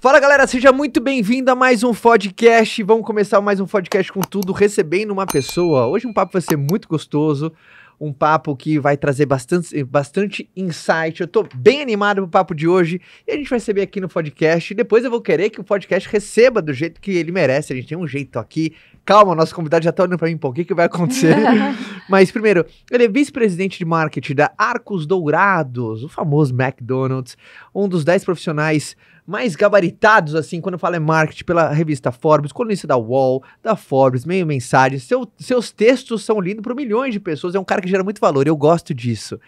Fala galera, seja muito bem-vindo a mais um podcast. Vamos começar mais um podcast com tudo, recebendo uma pessoa. Hoje um papo vai ser muito gostoso, um papo que vai trazer bastante, bastante insight. Eu tô bem animado pro papo de hoje e a gente vai receber aqui no podcast. Depois eu vou querer que o podcast receba do jeito que ele merece. A gente tem um jeito aqui. Calma, nosso convidado já tá olhando pra mim, pô, o que, que vai acontecer? Mas primeiro, ele é vice-presidente de marketing da Arcos Dourados, o famoso McDonald's, um dos 10 profissionais mais gabaritados, assim, quando fala é marketing, pela revista Forbes, colunista da Wall, da Forbes, meio mensagem. Seu, seus textos são lidos para milhões de pessoas. É um cara que gera muito valor. Eu gosto disso.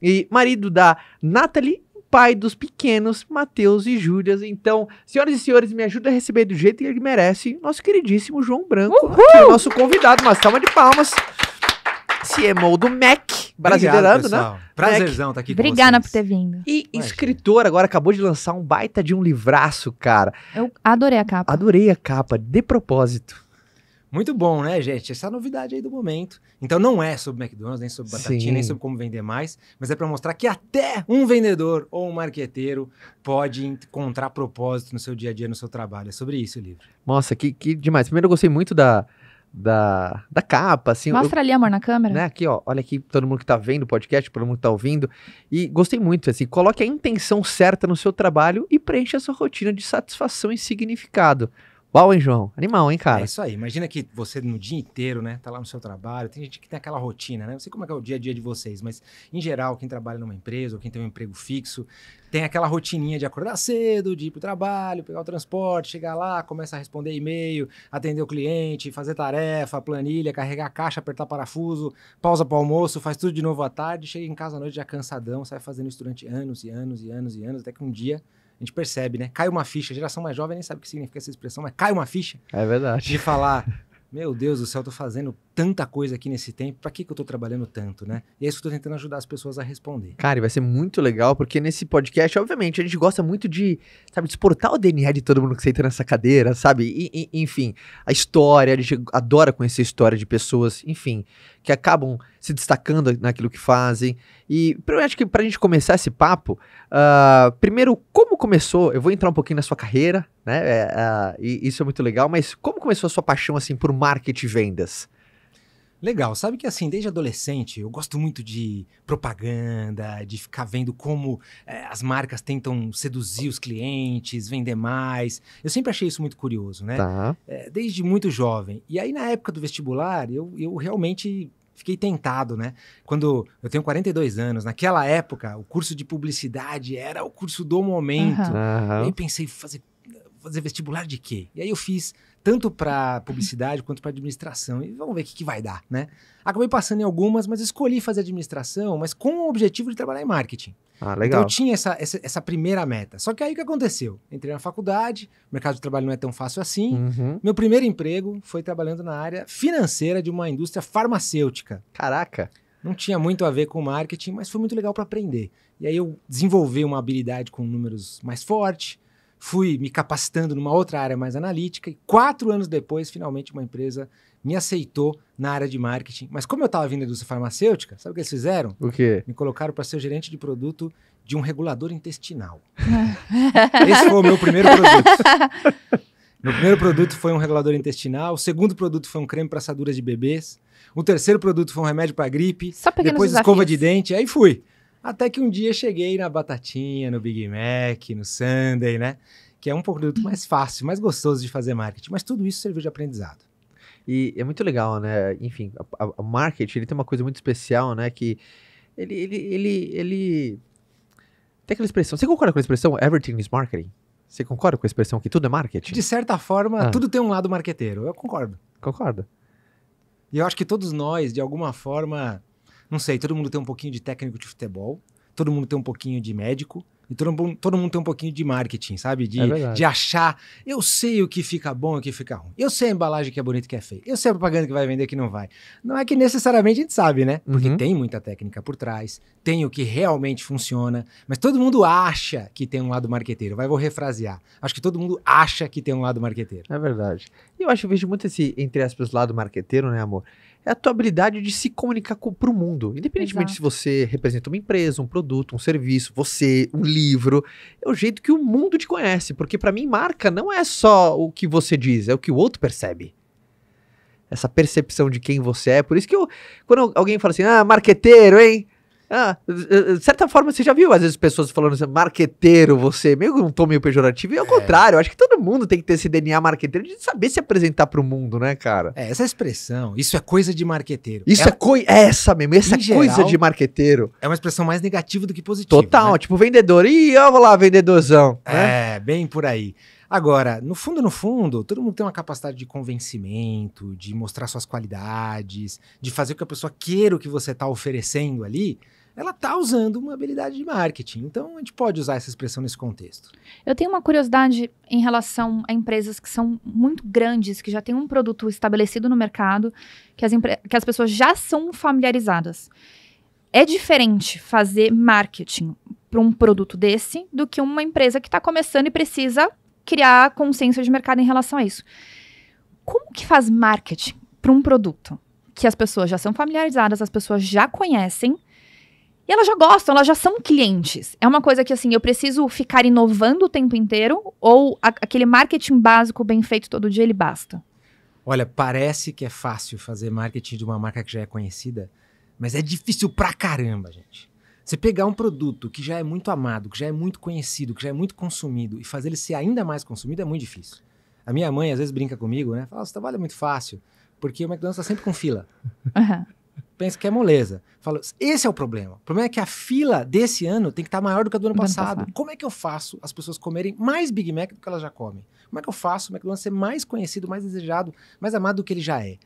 E marido da Natalie pai dos pequenos Mateus e Júlias. Então, senhoras e senhores, me ajuda a receber do jeito que ele merece nosso queridíssimo João Branco, nosso convidado. Uma salva de palmas. CMO do Mac, brasileirando, né? Prazerzão tá aqui Obrigada por ter vindo. E Imagina. agora acabou de lançar um baita de um livraço, cara. Eu adorei a capa. Adorei a capa, de propósito. Muito bom, né, gente? Essa é novidade aí do momento. Então não é sobre McDonald's, nem sobre batatinha, Sim. nem sobre como vender mais, mas é para mostrar que até um vendedor ou um marqueteiro pode encontrar propósito no seu dia a dia, no seu trabalho. É sobre isso o livro. Nossa, que, que demais. Primeiro eu gostei muito da, da, da capa, assim. Mostra eu, ali, amor, na câmera. Né, aqui, ó. Olha aqui, todo mundo que tá vendo o podcast, todo mundo que tá ouvindo. E gostei muito, assim, coloque a intenção certa no seu trabalho e preencha a sua rotina de satisfação e significado. Uau, hein, João? Animal, hein, cara? É isso aí. Imagina que você no dia inteiro, né? Tá lá no seu trabalho. Tem gente que tem aquela rotina, né? Não sei como é, é o dia a dia de vocês, mas em geral, quem trabalha numa empresa ou quem tem um emprego fixo, tem aquela rotininha de acordar cedo, de ir pro trabalho, pegar o transporte, chegar lá, começa a responder e-mail, atender o cliente, fazer tarefa, planilha, carregar caixa, apertar parafuso, pausa para almoço, faz tudo de novo à tarde, chega em casa à noite já cansadão, sai fazendo isso durante anos e anos e anos e anos, até que um dia a gente percebe, né? Cai uma ficha. A geração mais jovem nem sabe o que significa essa expressão, mas cai uma ficha. É verdade. De falar, meu Deus do céu, eu tô fazendo tanta coisa aqui nesse tempo, para que, que eu estou trabalhando tanto, né? E é isso que eu tô tentando ajudar as pessoas a responder. Cara, e vai ser muito legal, porque nesse podcast, obviamente, a gente gosta muito de, sabe, exportar o DNA de todo mundo que senta nessa cadeira, sabe? E, e, enfim, a história, a gente adora conhecer a história de pessoas, enfim, que acabam se destacando naquilo que fazem. E eu acho que para a gente começar esse papo, uh, primeiro, como começou? Eu vou entrar um pouquinho na sua carreira, né? Uh, e isso é muito legal, mas como começou a sua paixão, assim, por marketing e vendas? Legal, sabe que assim, desde adolescente, eu gosto muito de propaganda, de ficar vendo como é, as marcas tentam seduzir os clientes, vender mais. Eu sempre achei isso muito curioso, né? Tá. É, desde muito jovem. E aí, na época do vestibular, eu, eu realmente fiquei tentado, né? Quando eu tenho 42 anos, naquela época, o curso de publicidade era o curso do momento. Uhum. Aí pensei, fazer, fazer vestibular de quê? E aí eu fiz tanto para publicidade quanto para administração. E vamos ver o que, que vai dar, né? Acabei passando em algumas, mas escolhi fazer administração, mas com o objetivo de trabalhar em marketing. Ah, legal. Então eu tinha essa, essa, essa, primeira meta. Só que aí o que aconteceu? Entrei na faculdade, o mercado de trabalho não é tão fácil assim. Uhum. Meu primeiro emprego foi trabalhando na área financeira de uma indústria farmacêutica. Caraca! Não tinha muito a ver com marketing, mas foi muito legal para aprender. E aí eu desenvolvi uma habilidade com números mais forte, fui me capacitando numa outra área mais analítica e quatro anos depois, finalmente, uma empresa me aceitou na área de marketing. Mas como eu estava vindo da indústria farmacêutica, sabe o que eles fizeram? O quê? Me colocaram para ser gerente de produto de um regulador intestinal. Esse foi o meu primeiro produto. Meu primeiro produto foi um regulador intestinal, o segundo produto foi um creme para assaduras de bebês, o terceiro produto foi um remédio para gripe, Só depois escova de dente, aí fui. Até que um dia cheguei na batatinha, no Big Mac, no Sunday, né? Que é um produto uhum. mais fácil, mais gostoso de fazer marketing. Mas tudo isso serviu de aprendizado. E é muito legal, né? Enfim, o marketing ele tem uma coisa muito especial, né? Que ele, ele, ele, ele... Tem aquela expressão. Você concorda com a expressão everything is marketing? Você concorda com a expressão que tudo é marketing? De certa forma, ah. tudo tem um lado marqueteiro. Eu concordo. Concordo. E eu acho que todos nós, de alguma forma, não sei, todo mundo tem um pouquinho de técnico de futebol, todo mundo tem um pouquinho de médico, e todo, todo mundo tem um pouquinho de marketing, sabe? De, é de achar. Eu sei o que fica bom e o que fica ruim. Eu sei a embalagem que é bonita e que é feia. Eu sei a propaganda que vai vender e que não vai. Não é que necessariamente a gente sabe, né? Porque uhum. tem muita técnica por trás, tem o que realmente funciona. Mas todo mundo acha que tem um lado marqueteiro. Vai, vou refrasear. Acho que todo mundo acha que tem um lado marqueteiro. É verdade. E eu acho que eu vejo muito esse, entre aspas, lado marqueteiro, né, amor? é a tua habilidade de se comunicar com, pro mundo. Independentemente Exato. se você representa uma empresa, um produto, um serviço, você, um livro. É o jeito que o mundo te conhece. Porque para mim, marca não é só o que você diz, é o que o outro percebe. Essa percepção de quem você é. Por isso que eu, quando alguém fala assim, ah, marqueteiro, hein? Ah, eh, eh, de certa forma, você já viu às vezes pessoas falando assim, marqueteiro você, meio que um tom meio pejorativo, e ao é. contrário, acho que todo mundo tem que ter esse DNA marqueteiro de saber se apresentar para o mundo, né, cara? É, essa expressão, isso é coisa de marqueteiro. Isso é, é coi é essa mesmo, essa é coisa de marqueteiro. É uma expressão mais negativa do que positiva. Total, né? tipo vendedor, ih, eu vou lá, vendedorzão. Né? É, né? bem por aí. Agora, no fundo, no fundo, todo mundo tem uma capacidade de convencimento, de mostrar suas qualidades, de fazer o que a pessoa queira o que você está oferecendo ali. Ela está usando uma habilidade de marketing. Então, a gente pode usar essa expressão nesse contexto. Eu tenho uma curiosidade em relação a empresas que são muito grandes, que já têm um produto estabelecido no mercado, que as, que as pessoas já são familiarizadas. É diferente fazer marketing para um produto desse do que uma empresa que está começando e precisa criar consenso de mercado em relação a isso. Como que faz marketing para um produto que as pessoas já são familiarizadas, as pessoas já conhecem e elas já gostam, elas já são clientes. É uma coisa que assim, eu preciso ficar inovando o tempo inteiro ou a, aquele marketing básico bem feito todo dia ele basta? Olha, parece que é fácil fazer marketing de uma marca que já é conhecida, mas é difícil pra caramba, gente. Você pegar um produto que já é muito amado, que já é muito conhecido, que já é muito consumido e fazer ele ser ainda mais consumido é muito difícil. A minha mãe às vezes brinca comigo, né? Fala, esse você trabalha muito fácil, porque o McDonald's está sempre com fila. Uhum. Pensa que é moleza. Fala, esse é o problema. O problema é que a fila desse ano tem que estar tá maior do que a do ano, do passado. ano passado. Como é que eu faço as pessoas comerem mais Big Mac do que elas já comem? Como é que eu faço o McDonald's ser mais conhecido, mais desejado, mais amado do que ele já é?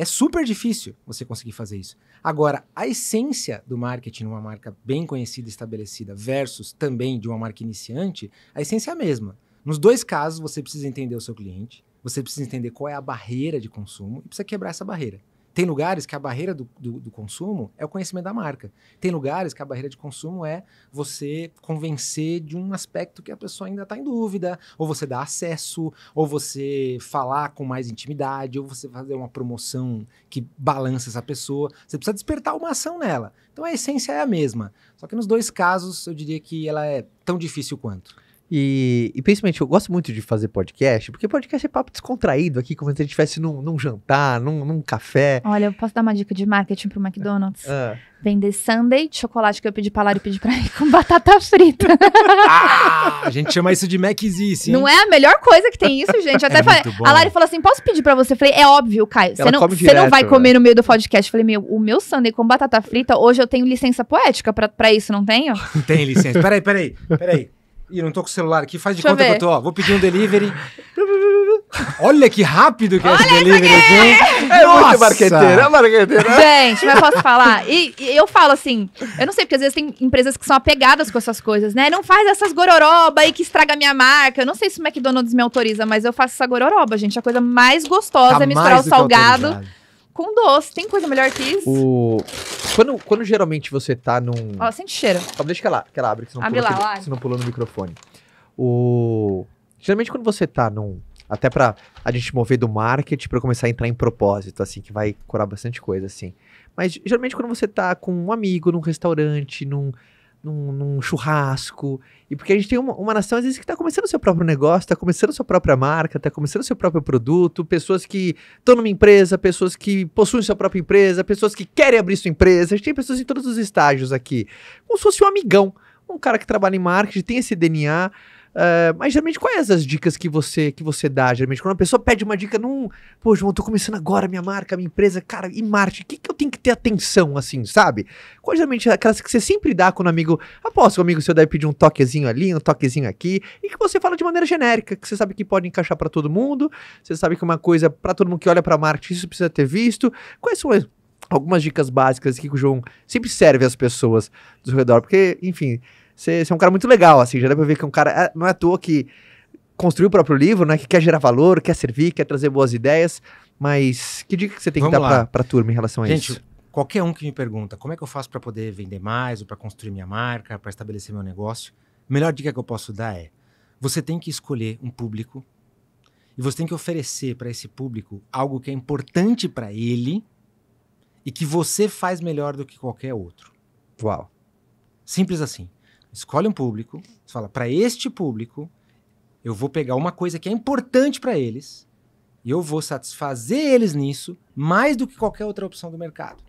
É super difícil você conseguir fazer isso. Agora, a essência do marketing numa marca bem conhecida e estabelecida versus também de uma marca iniciante, a essência é a mesma. Nos dois casos, você precisa entender o seu cliente, você precisa entender qual é a barreira de consumo e precisa quebrar essa barreira. Tem lugares que a barreira do, do, do, consumo é o conhecimento da marca. Tem lugares que a barreira de consumo é você convencer de um aspecto que a pessoa ainda está em dúvida, ou você dar acesso, ou você falar com mais intimidade, ou você fazer uma promoção que balança essa pessoa. Você precisa despertar uma ação nela. Então a essência é a mesma. Só que nos dois casos, eu diria que ela é tão difícil quanto. E, e, principalmente, eu gosto muito de fazer podcast, porque podcast é papo descontraído aqui, como se a gente estivesse num, num, jantar, num, num, café. Olha, eu posso dar uma dica de marketing pro McDonald's? Ah. Vender Sunday de chocolate que eu pedi pra Lara e pedir pra mim com batata frita. Ah, a gente chama isso de Maczice, Não é a melhor coisa que tem isso, gente. É até é falei, a Lari falou assim, posso pedir pra você? Eu falei, é óbvio, Caio, você não, não vai né? comer no meio do podcast. Eu falei, meu, o meu Sunday com batata frita, hoje eu tenho licença poética pra, pra isso, não tenho? tem licença. Peraí, peraí, peraí. Ih, não tô com o celular aqui, faz de Deixa conta ver. que eu tô, ó, vou pedir um delivery. Olha que rápido que é esse delivery aqui. É Nossa. muito marqueteiro, é marqueteiro. Né? Gente, mas posso falar? E, e, eu falo assim, eu não sei, porque às vezes tem empresas que são apegadas com essas coisas, né? Não faz essas gororoba aí que estraga a minha marca. Eu não sei se o McDonald's me autoriza, mas eu faço essa gororoba, gente. A coisa mais gostosa tá é misturar o salgado com doce. Tem coisa melhor que isso? O... Quando, quando geralmente você tá num. Ó, sente cheiro. Ó, deixa que ela, que ela abre, que você não, pula, pulou no microfone. O... Geralmente quando você tá num. Até pra a gente mover do marketing para começar a entrar em propósito, assim, que vai curar bastante coisa, assim. Mas geralmente quando você tá com um amigo num restaurante, num num, num, churrasco. E porque a gente tem uma, uma nação, às vezes, que está começando o seu próprio negócio, está começando a sua própria marca, está começando o seu próprio produto, pessoas que estão numa empresa, pessoas que possuem sua própria empresa, pessoas que querem abrir sua empresa. A gente tem pessoas em todos os estágios aqui. Como se fosse um amigão. Um cara que trabalha em marketing, tem esse DNA. Ah, mas geralmente quais as dicas que você que você dá? Geralmente quando uma pessoa pede uma dica num, pô, João, tô começando agora minha marca, minha empresa, cara, e Marte o que, que eu tenho que ter atenção assim, sabe? Qual geralmente é aquelas que você sempre dá quando um amigo, aposto ah, que o amigo seu deve pedir um toquezinho ali, um toquezinho aqui, e que você fala de maneira genérica, que você sabe que pode encaixar para todo mundo, você sabe que uma coisa para todo mundo que olha para Marte isso precisa ter visto. Quais são as algumas dicas básicas que o João sempre serve às pessoas do redor, porque, enfim, você é um cara muito legal, assim, já dá pra ver que é um cara. É, não é à toa que construiu o próprio livro, né? Que quer gerar valor, quer servir, quer trazer boas ideias. Mas que dica que você tem Vamos que dar pra, pra, turma em relação a Gente, isso? Qualquer um que me pergunta como é que eu faço para poder vender mais, ou para construir minha marca, para estabelecer meu negócio, a melhor dica que eu posso dar é: você tem que escolher um público e você tem que oferecer para esse público algo que é importante para ele e que você faz melhor do que qualquer outro. Uau! Simples assim escolhe um público, você fala, para este público, eu vou pegar uma coisa que é importante para eles e eu vou satisfazer eles nisso mais do que qualquer outra opção do mercado.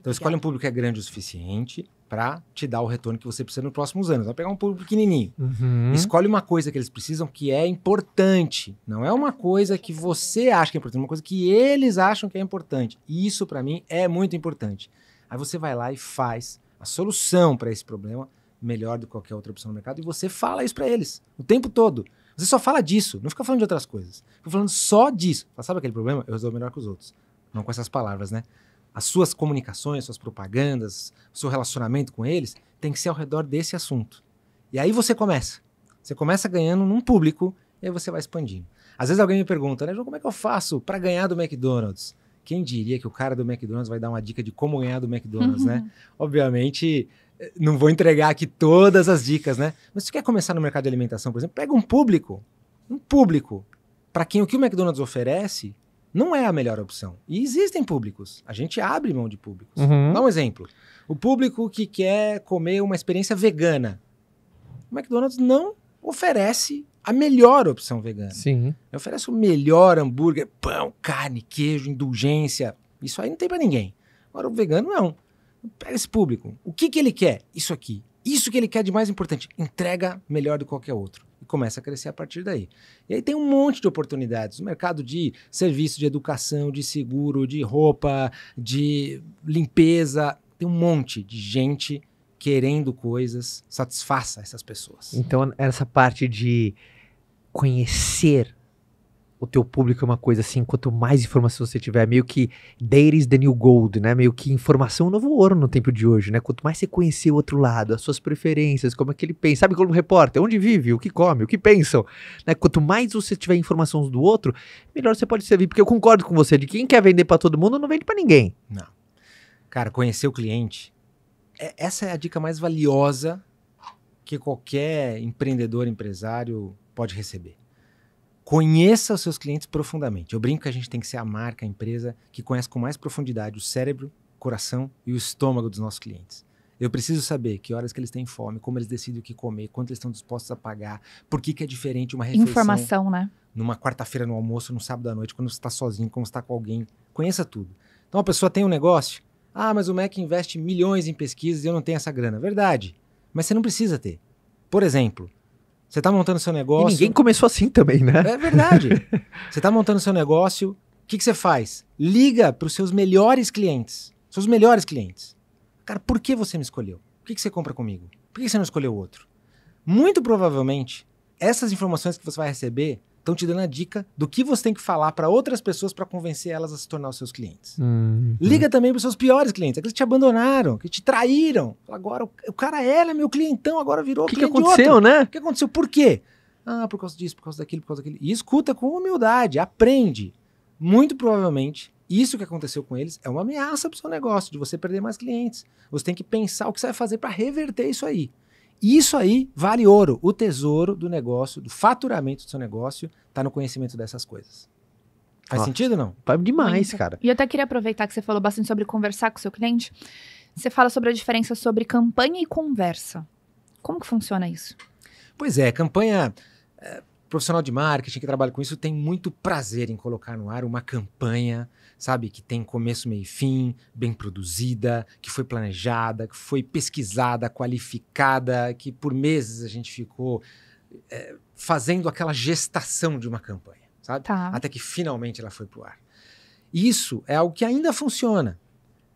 Então, escolhe um público que é grande o suficiente para te dar o retorno que você precisa nos próximos anos. Vai pegar um público pequenininho. Uhum. Escolhe uma coisa que eles precisam que é importante. Não é uma coisa que você acha que é importante, é uma coisa que eles acham que é importante. E isso, para mim, é muito importante. Aí você vai lá e faz a solução para esse problema melhor do que qualquer outra opção no mercado, e você fala isso para eles o tempo todo. Você só fala disso, não fica falando de outras coisas. Fica falando só disso. Mas sabe aquele problema? Eu resolvo melhor que os outros. Não com essas palavras, né? As suas comunicações, suas propagandas, o seu relacionamento com eles tem que ser ao redor desse assunto. E aí você começa. Você começa ganhando num público e aí você vai expandindo. Às vezes alguém me pergunta, né, João, como é que eu faço para ganhar do McDonald's? Quem diria que o cara do McDonald's vai dar uma dica de como ganhar do McDonald's, uhum. né? Obviamente, não vou entregar aqui todas as dicas, né? Mas se você quer começar no mercado de alimentação, por exemplo, pega um público. Um público. Para quem o que o McDonald's oferece não é a melhor opção. E existem públicos. A gente abre mão de públicos. Uhum. Dá um exemplo. O público que quer comer uma experiência vegana. O McDonald's não oferece a melhor opção vegana. Sim. Ele oferece o melhor hambúrguer, pão, carne, queijo, indulgência. Isso aí não tem para ninguém. Agora, o vegano não. Pega esse público. O que, que ele quer? Isso aqui. Isso que ele quer de mais importante. Entrega melhor do que qualquer outro. E começa a crescer a partir daí. E aí tem um monte de oportunidades. O mercado de serviço, de educação, de seguro, de roupa, de limpeza. Tem um monte de gente querendo coisas. Satisfaça essas pessoas. Então, essa parte de conhecer o teu público é uma coisa assim, quanto mais informação você tiver, meio que data is the new gold, né? Meio que informação é o novo ouro no tempo de hoje, né? Quanto mais você conhecer o outro lado, as suas preferências, como é que ele pensa, sabe como repórter, onde vive, o que come, o que pensam, né? Quanto mais você tiver informações do outro, melhor você pode servir, porque eu concordo com você de quem quer vender para todo mundo não vende para ninguém. Não. Cara, conhecer o cliente, é, essa é a dica mais valiosa que qualquer empreendedor, empresário pode receber Conheça os seus clientes profundamente. Eu brinco que a gente tem que ser a marca, a empresa que conhece com mais profundidade o cérebro, o coração e o estômago dos nossos clientes. Eu preciso saber que horas que eles têm fome, como eles decidem o que comer, quanto eles estão dispostos a pagar, por que, que é diferente uma refeição. Informação, né? Numa quarta-feira no almoço, num sábado à noite, quando você está sozinho, quando você está com alguém. Conheça tudo. Então a pessoa tem um negócio. Ah, mas o MEC investe milhões em pesquisas e eu não tenho essa grana. Verdade. Mas você não precisa ter. Por exemplo, você tá montando seu negócio. E ninguém começou assim também, né? É verdade. você tá montando seu negócio, o que, que você faz? Liga para os seus melhores clientes. Seus melhores clientes. Cara, por que você me escolheu? Por que, que você compra comigo? Por que, que você não escolheu outro? Muito provavelmente, essas informações que você vai receber estão te dando a dica do que você tem que falar para outras pessoas para convencer elas a se tornar os seus clientes. Hum, Liga também para os seus piores clientes, aqueles que te abandonaram, que te traíram. Agora o cara era meu clientão, agora virou que cliente que aconteceu, outro. né? O que aconteceu? Por quê? Ah, por causa disso, por causa daquilo, por causa daquilo. E escuta com humildade, aprende. Muito provavelmente, isso que aconteceu com eles é uma ameaça para o seu negócio, de você perder mais clientes. Você tem que pensar o que você vai fazer para reverter isso aí. E isso aí vale ouro. O tesouro do negócio, do faturamento do seu negócio, está no conhecimento dessas coisas. Faz Ó, sentido não? Faz tá demais, Muito. cara. E eu até queria aproveitar que você falou bastante sobre conversar com o seu cliente. Você fala sobre a diferença sobre campanha e conversa. Como que funciona isso? Pois é, campanha profissional de marketing que trabalha com isso tem muito prazer em colocar no ar uma campanha, sabe, que tem começo, meio e fim, bem produzida, que foi planejada, que foi pesquisada, qualificada, que por meses a gente ficou é, fazendo aquela gestação de uma campanha, sabe? Tá. Até que finalmente ela foi pro ar. Isso é algo que ainda funciona.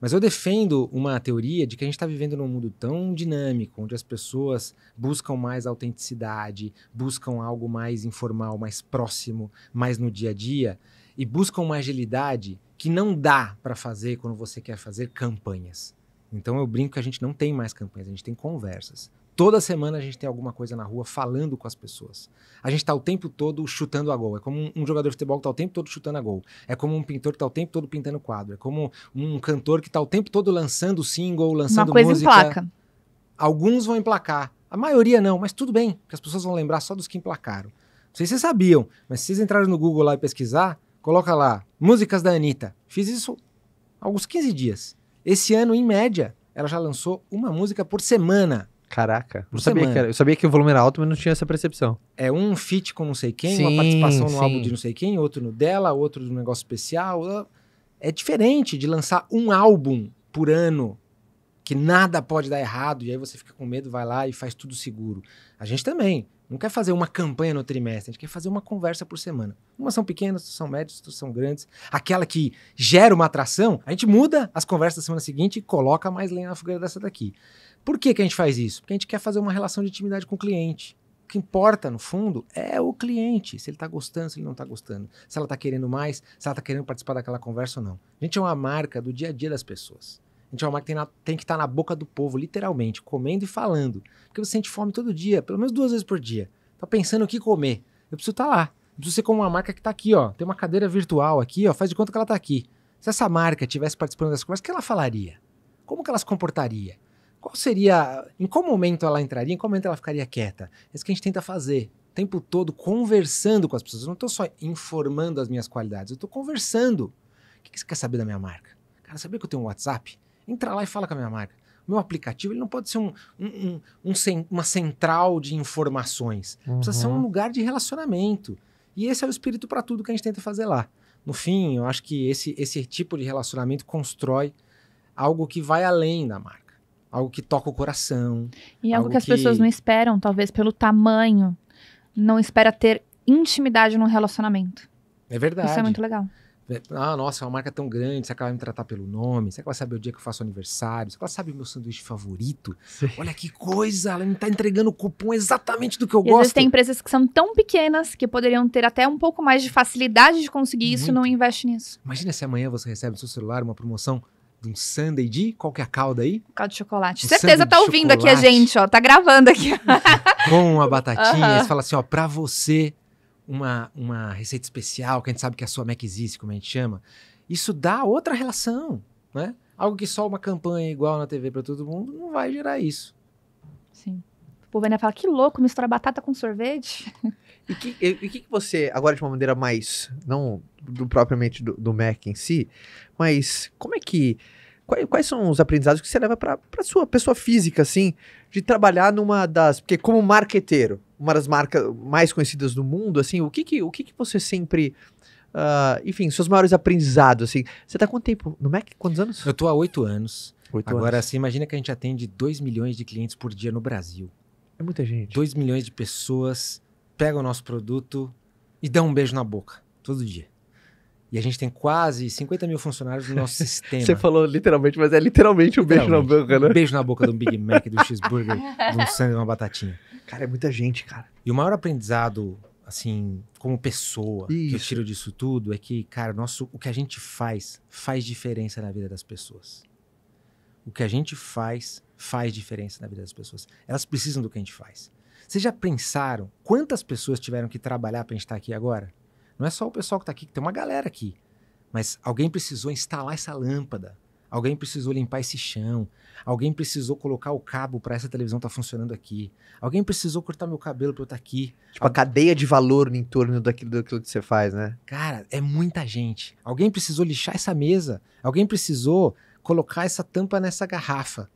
Mas eu defendo uma teoria de que a gente está vivendo num mundo tão dinâmico, onde as pessoas buscam mais autenticidade, buscam algo mais informal, mais próximo, mais no dia a dia, e buscam uma agilidade que não dá para fazer quando você quer fazer campanhas. Então eu brinco que a gente não tem mais campanhas, a gente tem conversas. Toda semana a gente tem alguma coisa na rua falando com as pessoas. A gente está o tempo todo chutando a gol. É como um jogador de futebol que está o tempo todo chutando a gol. É como um pintor que está o tempo todo pintando quadro. É como um cantor que está o tempo todo lançando single, lançando Uma coisa música. Emplaca. Alguns vão emplacar. A maioria não, mas tudo bem, porque as pessoas vão lembrar só dos que emplacaram. Não sei se vocês sabiam, mas se vocês entrarem no Google lá e pesquisar, coloca lá, músicas da Anitta. Fiz isso há alguns 15 dias. Esse ano, em média, ela já lançou uma música por semana. Caraca. Não sabia que era. Eu sabia que o volume era alto, mas não tinha essa percepção. É um feat com não sei quem, sim, uma participação no álbum de não sei quem, outro no dela, outro no negócio especial. É diferente de lançar um álbum por ano que nada pode dar errado e aí você fica com medo, vai lá e faz tudo seguro. A gente também. Não quer fazer uma campanha no trimestre, a gente quer fazer uma conversa por semana. Umas são pequenas, são médias, outras são grandes. Aquela que gera uma atração, a gente muda as conversas da semana seguinte e coloca mais lenha na fogueira dessa daqui. Por que, que a gente faz isso? Porque a gente quer fazer uma relação de intimidade com o cliente. O que importa, no fundo, é o cliente. Se ele está gostando, se ele não está gostando. Se ela está querendo mais, se ela está querendo participar daquela conversa ou não. A gente é uma marca do dia a dia das pessoas gente é uma marca na, tem que estar tá na boca do povo, literalmente, comendo e falando. Porque você sente fome todo dia, pelo menos duas vezes por dia. Tá pensando o que comer. Eu preciso estar tá lá. Eu preciso ser como uma marca que está aqui, ó. Tem uma cadeira virtual aqui, ó. Faz de conta que ela está aqui. Se essa marca tivesse participando das conversas, o que ela falaria? Como que ela se comportaria? Qual seria. Em qual momento ela entraria? Em qual momento ela ficaria quieta? É isso que a gente tenta fazer. O tempo todo conversando com as pessoas. Eu não estou só informando as minhas qualidades, eu estou conversando. O que, que você quer saber da minha marca? Cara, sabia que eu tenho um WhatsApp? Entra lá e fala com a minha marca. O meu aplicativo ele não pode ser um, um, um, uma central de informações. Uhum. Precisa ser um uhum. lugar de relacionamento. E esse é o espírito para tudo que a gente tenta fazer lá. No fim, eu acho que esse, esse tipo de relacionamento constrói algo que vai além da marca algo que toca o coração. E algo, algo que as que... pessoas não esperam, talvez pelo tamanho, não espera ter intimidade num relacionamento. É verdade. Isso é muito legal. Ah, nossa, é uma marca tão grande, será que ela vai me tratar pelo nome? Será que ela sabe o dia que eu faço aniversário? Será que ela sabe o meu sanduíche favorito? Sim. Olha que coisa, ela me está entregando o cupom exatamente do que eu e gosto. Às vezes tem empresas que são tão pequenas que poderiam ter até um pouco mais de facilidade de conseguir isso isso, não investe nisso. Imagina se amanhã você recebe no seu celular uma promoção de um sundae de... Qual que é a calda aí? Calda de chocolate. Um Certeza tá ouvindo chocolate. aqui a gente, ó. Tá gravando aqui. Com uma batatinha. Uhum. Você fala assim, ó. Pra você, uma, uma receita especial, que a gente sabe que é a sua Mac existe, como a gente chama, isso dá outra relação, né? Algo que só uma campanha igual na TV para todo mundo não vai gerar isso. Sim. O povo fala, que louco, mistura batata com sorvete. E o que, e, que, você, agora de uma maneira mais, não do, propriamente do, do Mac em si, mas como é que quais, são os aprendizados que você leva para a sua pessoa física, assim, de trabalhar numa das. Porque, como marqueteiro, uma das marcas mais conhecidas do mundo, assim, o que que, o que, que você sempre... Uh, enfim, seus maiores aprendizados, assim. Você está quanto tempo no Mac? Quantos anos? Eu estou há oito anos. 8 Agora, anos. Assim, imagina que a gente atende 2 milhões de clientes por dia no Brasil. É muita gente. 2 milhões de pessoas pegam o nosso produto e dão um beijo na boca, todo dia. E a gente tem quase 50 mil funcionários no nosso sistema. Você falou literalmente, mas é literalmente um literalmente, beijo na boca, né? Um beijo na boca de um Big Mac, de um cheeseburger, de um sangue, de uma batatinha. Cara, é muita gente, cara. E o maior aprendizado, assim, como pessoa, Isso. que eu tiro disso tudo, é que, cara, nosso, o que a gente faz faz diferença na vida das pessoas. O que a gente faz faz diferença na vida das pessoas. Elas precisam do que a gente faz. Vocês já pensaram quantas pessoas tiveram que trabalhar para gente estar aqui agora? Não é só o pessoal que está aqui, que tem uma galera aqui. Mas alguém precisou instalar essa lâmpada, Alguém precisou limpar esse chão. Alguém precisou colocar o cabo para essa televisão estar tá funcionando aqui. Alguém precisou cortar meu cabelo para eu estar tá aqui. Tipo, a cadeia de valor em torno daquilo, daquilo que você faz, né? Cara, é muita gente. Alguém precisou lixar essa mesa. Alguém precisou colocar essa tampa nessa garrafa.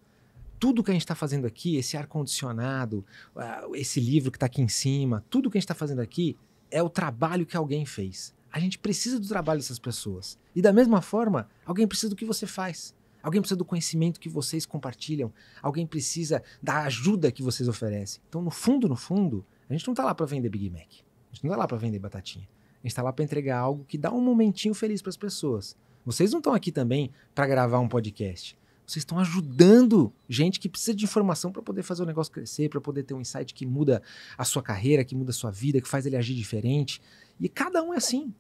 Tudo que a gente está fazendo aqui, esse ar-condicionado, ah, esse livro que está aqui em cima, tudo que a gente está fazendo aqui é o trabalho que alguém fez. A gente precisa do trabalho dessas pessoas. E da mesma forma, alguém precisa do que você faz. Alguém precisa do conhecimento que vocês compartilham. Alguém precisa da ajuda que vocês oferecem. Então, no fundo, no fundo, a gente não está lá para vender Big Mac. A gente não está lá para vender batatinha. A gente está lá para entregar algo que dá um momentinho feliz para as pessoas. Vocês não estão aqui também para gravar um podcast. Vocês estão ajudando gente que precisa de informação para poder fazer o negócio crescer, para poder ter um insight que muda a sua carreira, que muda a sua vida, que faz ele agir diferente. E cada um é assim.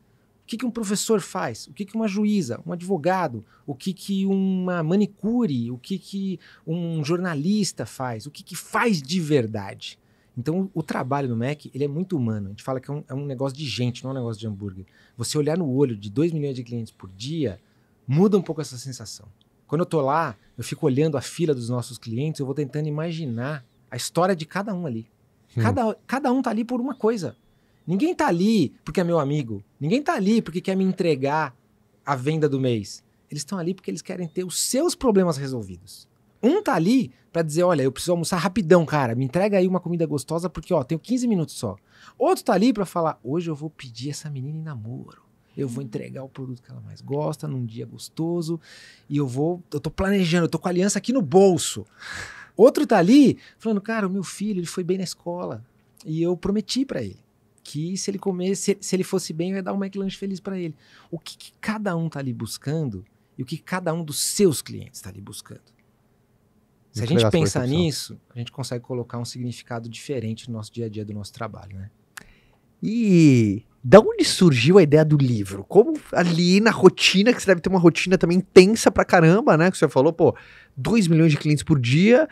O que, que um professor faz? O que, que uma juíza, um advogado, o que, que uma manicure, o que, que um jornalista faz? O que, que faz de verdade? Então, o trabalho no MEC ele é muito humano. A gente fala que é um, é um, negócio de gente, não é um negócio de hambúrguer. Você olhar no olho de 2 milhões de clientes por dia, muda um pouco essa sensação. Quando eu estou lá, eu fico olhando a fila dos nossos clientes, eu vou tentando imaginar a história de cada um ali. Hum. Cada, cada um tá ali por uma coisa. Ninguém tá ali porque é meu amigo. Ninguém tá ali porque quer me entregar a venda do mês. Eles estão ali porque eles querem ter os seus problemas resolvidos. Um tá ali para dizer, olha, eu preciso almoçar rapidão, cara. Me entrega aí uma comida gostosa porque, ó, tenho 15 minutos só. Outro tá ali para falar, hoje eu vou pedir essa menina em namoro. Eu vou entregar o produto que ela mais gosta num dia gostoso e eu vou, eu tô planejando, eu tô com a aliança aqui no bolso. Outro tá ali falando, cara, o meu filho, ele foi bem na escola e eu prometi para ele que se ele comer, se, se ele fosse bem, vai dar um McLanche feliz para ele. O que, que cada um está ali buscando e o que cada um dos seus clientes está ali buscando. Se a gente pensar nisso, a gente consegue colocar um significado diferente no nosso dia a dia do nosso trabalho, né? E da onde surgiu a ideia do livro? Como ali na rotina, que você deve ter uma rotina também intensa pra caramba, né? Que você falou, pô, 2 milhões de clientes por dia.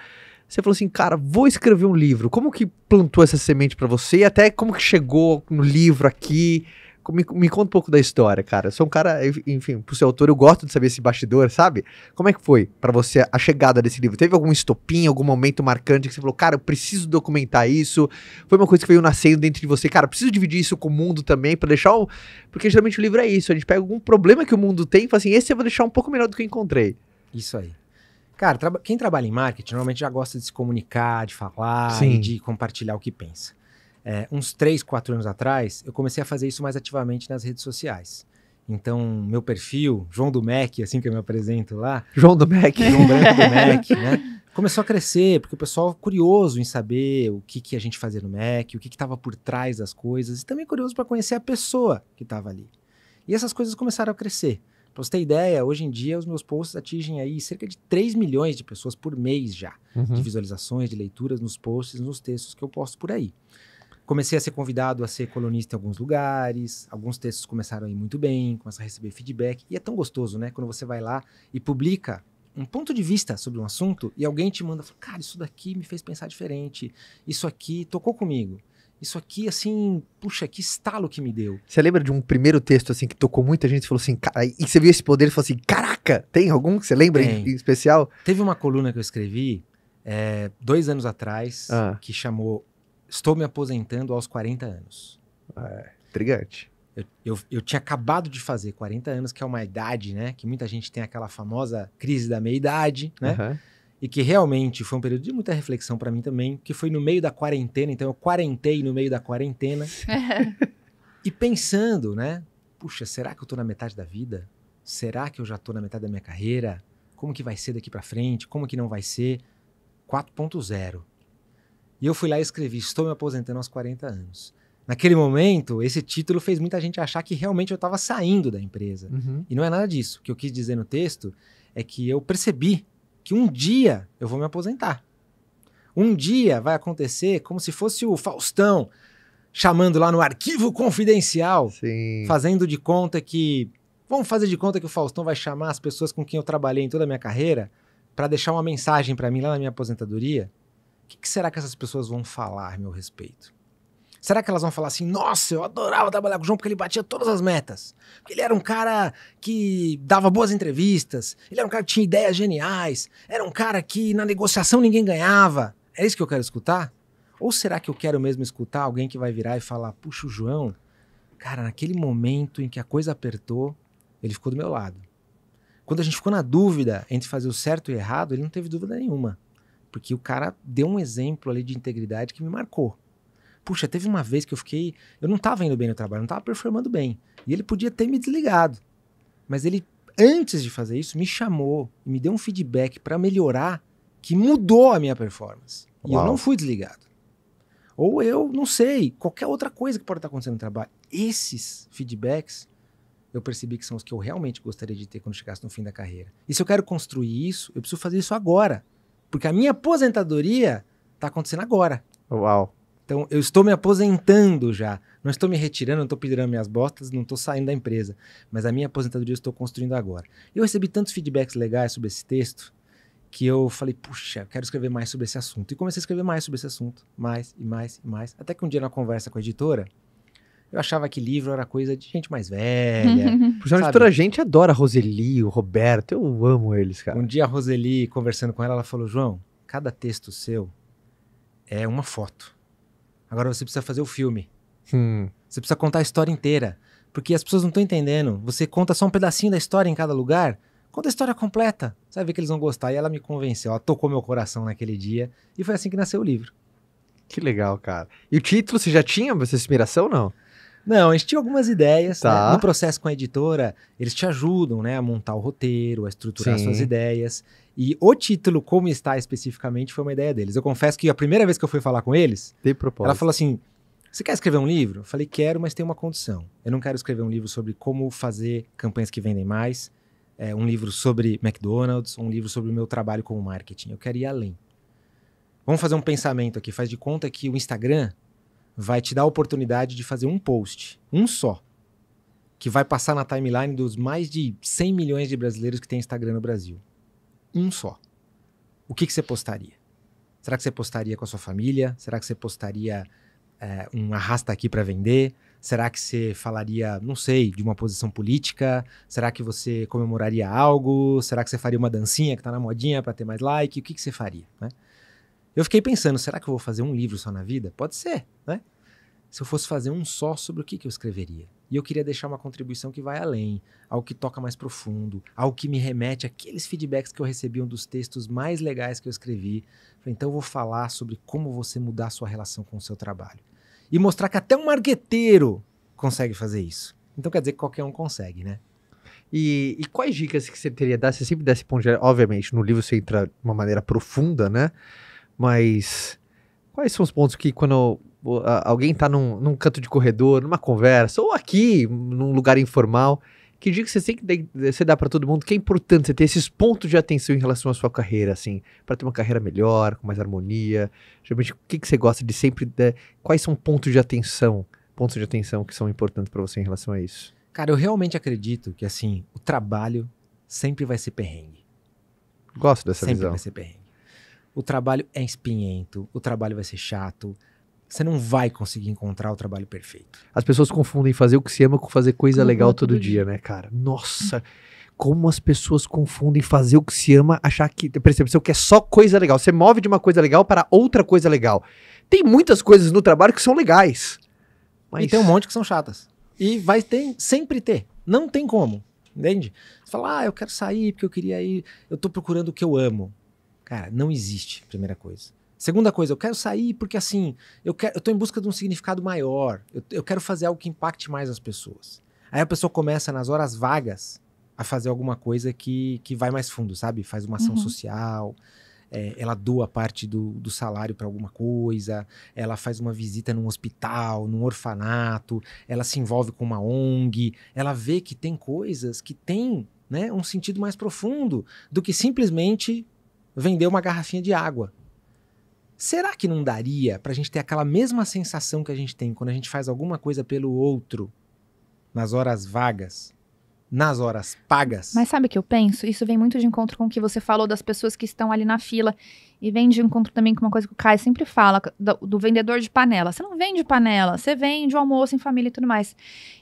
Você falou assim, cara, vou escrever um livro. Como que plantou essa semente para você? E até como que chegou no livro aqui? Me, me, conta um pouco da história, cara. Eu sou um cara, enfim, por ser autor, eu gosto de saber esse bastidor, sabe? Como é que foi para você a chegada desse livro? Teve algum estopim, algum momento marcante que você falou, cara, eu preciso documentar isso? Foi uma coisa que veio nascendo dentro de você, cara, preciso dividir isso com o mundo também, para deixar o. Porque geralmente o livro é isso, a gente pega algum problema que o mundo tem e fala assim, esse eu vou deixar um pouco melhor do que eu encontrei. Isso aí. Cara, tra quem trabalha em marketing normalmente já gosta de se comunicar, de falar, e de compartilhar o que pensa. É, uns 3, 4 anos atrás, eu comecei a fazer isso mais ativamente nas redes sociais. Então, meu perfil, João do Mac, assim que eu me apresento lá. João do Mac, João Branco do MEC, né? Começou a crescer, porque o pessoal curioso em saber o que, que a gente fazia no MEC, o que estava por trás das coisas, e também curioso para conhecer a pessoa que estava ali. E essas coisas começaram a crescer. Pra você ter ideia, hoje em dia os meus posts atingem aí cerca de 3 milhões de pessoas por mês já, uhum. de visualizações, de leituras nos posts, nos textos que eu posto por aí. Comecei a ser convidado a ser colunista em alguns lugares, alguns textos começaram a ir muito bem, começa a receber feedback, e é tão gostoso, né? Quando você vai lá e publica um ponto de vista sobre um assunto e alguém te manda, cara, isso daqui me fez pensar diferente, isso aqui tocou comigo. Isso aqui, assim, puxa, que estalo que me deu. Você lembra de um primeiro texto, assim, que tocou muita gente? Falou assim, cara, e você viu esse poder e falou assim, caraca, tem algum que você lembra em, em, especial? Teve uma coluna que eu escrevi é, dois anos atrás ah. que chamou Estou me aposentando aos 40 anos. Ah, é, intrigante. Eu, eu, eu, tinha acabado de fazer 40 anos, que é uma idade, né? Que muita gente tem aquela famosa crise da meia-idade, né? Uhum e que realmente foi um período de muita reflexão para mim também, que foi no meio da quarentena, então eu quarentei no meio da quarentena. e pensando, né? Puxa, será que eu tô na metade da vida? Será que eu já tô na metade da minha carreira? Como que vai ser daqui para frente? Como que não vai ser? 4.0. E eu fui lá e escrevi: Estou me aposentando aos 40 anos. Naquele momento, esse título fez muita gente achar que realmente eu estava saindo da empresa. Uhum. E não é nada disso. O que eu quis dizer no texto é que eu percebi que um dia eu vou me aposentar. Um dia vai acontecer como se fosse o Faustão chamando lá no arquivo confidencial, Sim. fazendo de conta que. Vamos fazer de conta que o Faustão vai chamar as pessoas com quem eu trabalhei em toda a minha carreira para deixar uma mensagem para mim lá na minha aposentadoria. O que, que será que essas pessoas vão falar a meu respeito? Será que elas vão falar assim, nossa, eu adorava trabalhar com o João porque ele batia todas as metas? Porque ele era um cara que dava boas entrevistas, ele era um cara que tinha ideias geniais, era um cara que na negociação ninguém ganhava. É isso que eu quero escutar? Ou será que eu quero mesmo escutar alguém que vai virar e falar, puxa, o João, cara, naquele momento em que a coisa apertou, ele ficou do meu lado. Quando a gente ficou na dúvida entre fazer o certo e o errado, ele não teve dúvida nenhuma. Porque o cara deu um exemplo ali de integridade que me marcou. Puxa, teve uma vez que eu fiquei. Eu não estava indo bem no trabalho, não estava performando bem. E ele podia ter me desligado. Mas ele, antes de fazer isso, me chamou, me deu um feedback para melhorar que mudou a minha performance. Uau. E eu não fui desligado. Ou eu, não sei, qualquer outra coisa que pode estar acontecendo no trabalho. Esses feedbacks eu percebi que são os que eu realmente gostaria de ter quando chegasse no fim da carreira. E se eu quero construir isso, eu preciso fazer isso agora. Porque a minha aposentadoria está acontecendo agora. Uau. Então, eu estou me aposentando já. Não estou me retirando, não estou pedrando minhas botas, não estou saindo da empresa. Mas a minha aposentadoria eu estou construindo agora. Eu recebi tantos feedbacks legais sobre esse texto que eu falei, puxa, quero escrever mais sobre esse assunto. E comecei a escrever mais sobre esse assunto, mais e mais e mais. Até que um dia, na conversa com a editora, eu achava que livro era coisa de gente mais velha. Por a editora a gente adora a Roseli, o Roberto, eu amo eles, cara. Um dia a Roseli, conversando com ela, ela falou: João, cada texto seu é uma foto. Agora você precisa fazer o filme. Hum. Você precisa contar a história inteira. Porque as pessoas não estão entendendo. Você conta só um pedacinho da história em cada lugar. Conta a história completa. Você vai ver que eles vão gostar. E ela me convenceu. Ela tocou meu coração naquele dia. E foi assim que nasceu o livro. Que legal, cara. E o título, você já tinha essa inspiração ou não? Não, a gente tinha algumas ideias. Né? Tá. Né? No processo com a editora, eles te ajudam né, a montar o roteiro, a estruturar Sim. suas ideias. E o título, como está especificamente, foi uma ideia deles. Eu confesso que a primeira vez que eu fui falar com eles, ela falou assim: Você quer escrever um livro? Eu falei: Quero, mas tem uma condição. Eu não quero escrever um livro sobre como fazer campanhas que vendem mais, é, um livro sobre McDonald's, um livro sobre o meu trabalho como marketing. Eu quero ir além. Vamos fazer um pensamento aqui. Faz de conta que o Instagram vai te dar a oportunidade de fazer um post, um só, que vai passar na timeline dos mais de 100 milhões de brasileiros que tem Instagram no Brasil. Um só. O que, que você postaria? Será que você postaria com a sua família? Será que você postaria é, um arrasta aqui para vender? Será que você falaria, não sei, de uma posição política? Será que você comemoraria algo? Será que você faria uma dancinha que está na modinha para ter mais like? O que, que você faria? Né? Eu fiquei pensando, será que eu vou fazer um livro só na vida? Pode ser, né? Se eu fosse fazer um só, sobre o que, que eu escreveria? E eu queria deixar uma contribuição que vai além, ao que toca mais profundo, ao que me remete àqueles feedbacks que eu recebi um dos textos mais legais que eu escrevi. Então eu vou falar sobre como você mudar a sua relação com o seu trabalho. E mostrar que até um marqueteiro consegue fazer isso. Então quer dizer que qualquer um consegue, né? E, e quais dicas que você teria dar? Você sempre desse ponto, obviamente, no livro você entra de uma maneira profunda, né? Mas quais são os pontos que quando alguém está num, num, canto de corredor, numa conversa, ou aqui, num lugar informal, que dica você tem que você dá para todo mundo que é importante você ter esses pontos de atenção em relação à sua carreira, assim, para ter uma carreira melhor, com mais harmonia? Geralmente, o que, que você gosta de sempre? Né? Quais são pontos de atenção, pontos de atenção que são importantes para você em relação a isso? Cara, eu realmente acredito que, assim, o trabalho sempre vai ser perrengue. Gosto dessa sempre visão. Sempre vai ser perrengue o trabalho é espinhento, o trabalho vai ser chato, você não vai conseguir encontrar o trabalho perfeito. As pessoas confundem fazer o que se ama com fazer coisa legal é todo, dia, né, cara? Nossa! como as pessoas confundem fazer o que se ama, achar que. Percepção você quer é só coisa legal. Você move de uma coisa legal para outra coisa legal. Tem muitas coisas no trabalho que são legais. Mas... E tem um monte que são chatas. E vai ter, sempre ter. Não tem como. Entende? Você fala, ah, eu quero sair porque eu queria ir. Eu estou procurando o que eu amo. Cara, não existe, primeira coisa. Segunda coisa, eu quero sair porque assim, eu quero, eu tô em busca de um significado maior. Eu, eu quero fazer algo que impacte mais as pessoas. Aí a pessoa começa nas horas vagas a fazer alguma coisa que, que vai mais fundo, sabe? Faz uma ação uhum. social, é, ela doa parte do, do salário para alguma coisa, ela faz uma visita num hospital, num orfanato, ela se envolve com uma ONG, ela vê que tem coisas que têm né, um sentido mais profundo do que simplesmente vender uma garrafinha de água. Será que não daria para a gente ter aquela mesma sensação que a gente tem quando a gente faz alguma coisa pelo outro nas horas vagas? nas horas pagas. Mas sabe o que eu penso? Isso vem muito de encontro com o que você falou das pessoas que estão ali na fila e vem de encontro também com uma coisa que o Caio sempre fala, do, do, vendedor de panela. Você não vende panela, você vende o almoço em família e tudo mais.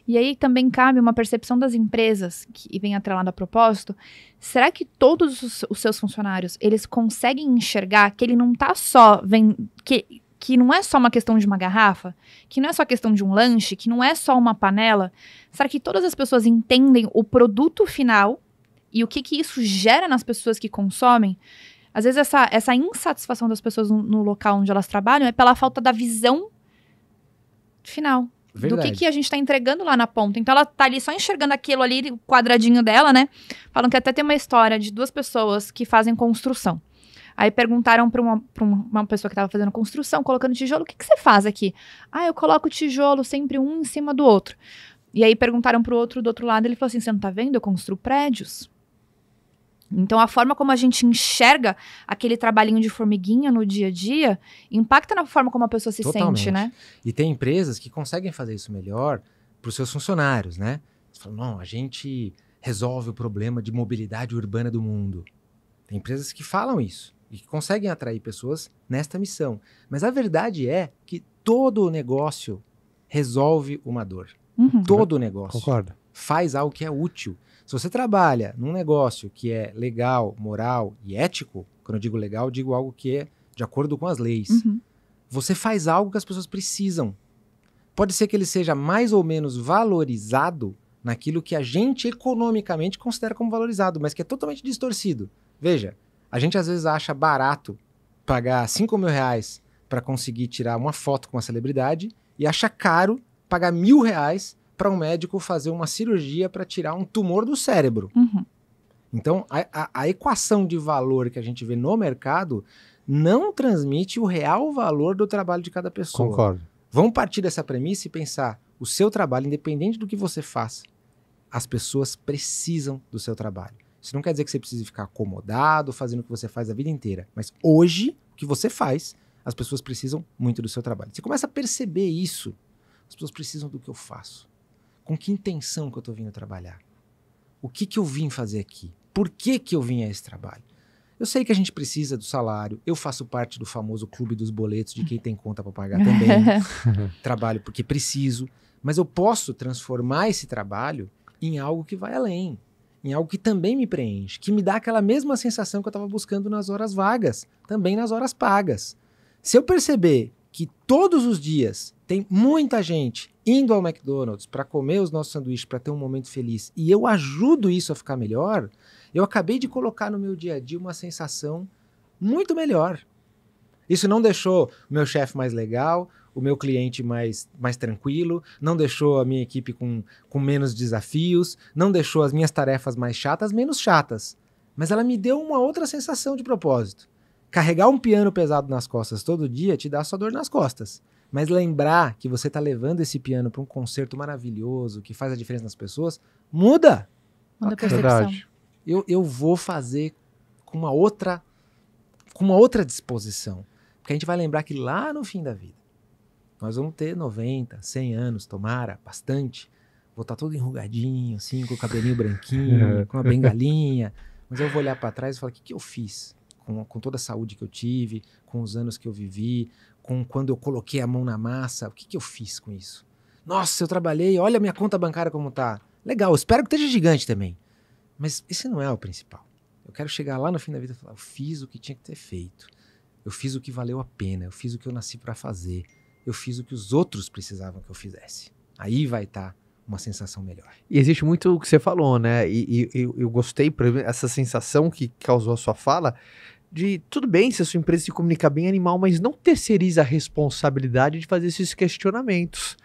E aí também cabe uma percepção das empresas, que, e vem atrelada a propósito, será que todos os, os, seus funcionários, eles conseguem enxergar que ele não está só... Vem, que, que não é só uma questão de uma garrafa, que não é só questão de um lanche, que não é só uma panela. Será que todas as pessoas entendem o produto final e o que, que isso gera nas pessoas que consomem? Às vezes essa, essa insatisfação das pessoas no, no local onde elas trabalham é pela falta da visão final. Verdade. Do que, que a gente está entregando lá na ponta. Então ela tá ali só enxergando aquilo ali, o quadradinho dela, né? Falam que até tem uma história de duas pessoas que fazem construção. Aí perguntaram para uma, uma pessoa que estava fazendo construção, colocando tijolo, o que, que você faz aqui? Ah, eu coloco tijolo sempre um em cima do outro. E aí perguntaram para o outro do outro lado, ele falou assim: você não tá vendo? Eu construo prédios. Então, a forma como a gente enxerga aquele trabalhinho de formiguinha no dia a dia impacta na forma como a pessoa se Totalmente. sente, né? E tem empresas que conseguem fazer isso melhor para os seus funcionários, né? Você fala, não, a gente resolve o problema de mobilidade urbana do mundo. Tem empresas que falam isso e que conseguem atrair pessoas nesta missão. Mas a verdade é que todo negócio resolve uma dor. Uhum. Todo negócio. Concordo. Faz algo que é útil. Se você trabalha num negócio que é legal, moral e ético, quando eu digo legal, eu digo algo que é de acordo com as leis. Uhum. Você faz algo que as pessoas precisam. Pode ser que ele seja mais ou menos valorizado naquilo que a gente economicamente considera como valorizado, mas que é totalmente distorcido. Veja, a gente às vezes acha barato pagar 5 mil reais para conseguir tirar uma foto com uma celebridade e acha caro pagar mil reais para um médico fazer uma cirurgia para tirar um tumor do cérebro. Uhum. Então, a, a, a, equação de valor que a gente vê no mercado não transmite o real valor do trabalho de cada pessoa. Concordo. Vamos partir dessa premissa e pensar: o seu trabalho, independente do que você faça, as pessoas precisam do seu trabalho. Isso não quer dizer que você precise ficar acomodado fazendo o que você faz a vida inteira. Mas hoje, o que você faz, as pessoas precisam muito do seu trabalho. Você começa a perceber isso. As pessoas precisam do que eu faço. Com que intenção que eu estou vindo trabalhar? O que, que eu vim fazer aqui? Por que, que eu vim a esse trabalho? Eu sei que a gente precisa do salário. Eu faço parte do famoso clube dos boletos de quem tem conta para pagar também. Trabalho porque preciso, mas eu posso transformar esse trabalho em algo que vai além, em algo que também me preenche, que me dá aquela mesma sensação que eu estava buscando nas horas vagas, também nas horas pagas. Se eu perceber que todos os dias tem muita gente indo ao McDonald's para comer os nossos sanduíches, para ter um momento feliz, e eu ajudo isso a ficar melhor, eu acabei de colocar no meu dia a dia uma sensação muito melhor. Isso não deixou o meu chefe mais legal, o meu cliente mais, mais tranquilo, não deixou a minha equipe com, com menos desafios, não deixou as minhas tarefas mais chatas menos chatas. Mas ela me deu uma outra sensação de propósito. Carregar um piano pesado nas costas todo dia te dá só dor nas costas. Mas lembrar que você está levando esse piano para um concerto maravilhoso, que faz a diferença nas pessoas, muda. Muda a percepção. Eu, eu vou fazer com uma outra com uma outra disposição. Porque a gente vai lembrar que lá no fim da vida, nós vamos ter 90, 100 anos, tomara, bastante. Vou estar tá todo enrugadinho, assim, com o cabelinho branquinho, é. com uma bengalinha. Mas eu vou olhar para trás e falar: o que, que eu fiz? com, com toda a saúde que eu tive, com os anos que eu vivi, com quando eu coloquei a mão na massa, o que, que eu fiz com isso? Nossa, eu trabalhei, olha a minha conta bancária como tá. Legal, espero que esteja gigante também. Mas esse não é o principal. Eu quero chegar lá no fim da vida e falar: eu fiz o que tinha que ter feito. Eu fiz o que valeu a pena. Eu fiz o que eu nasci para fazer. Eu fiz o que os outros precisavam que eu fizesse. Aí vai estar. Tá uma sensação melhor. E existe muito o que você falou, né? E, e eu, eu, gostei, por essa sensação que causou a sua fala de tudo bem se a sua empresa se comunica bem animal, mas não terceiriza a responsabilidade de fazer esses questionamentos.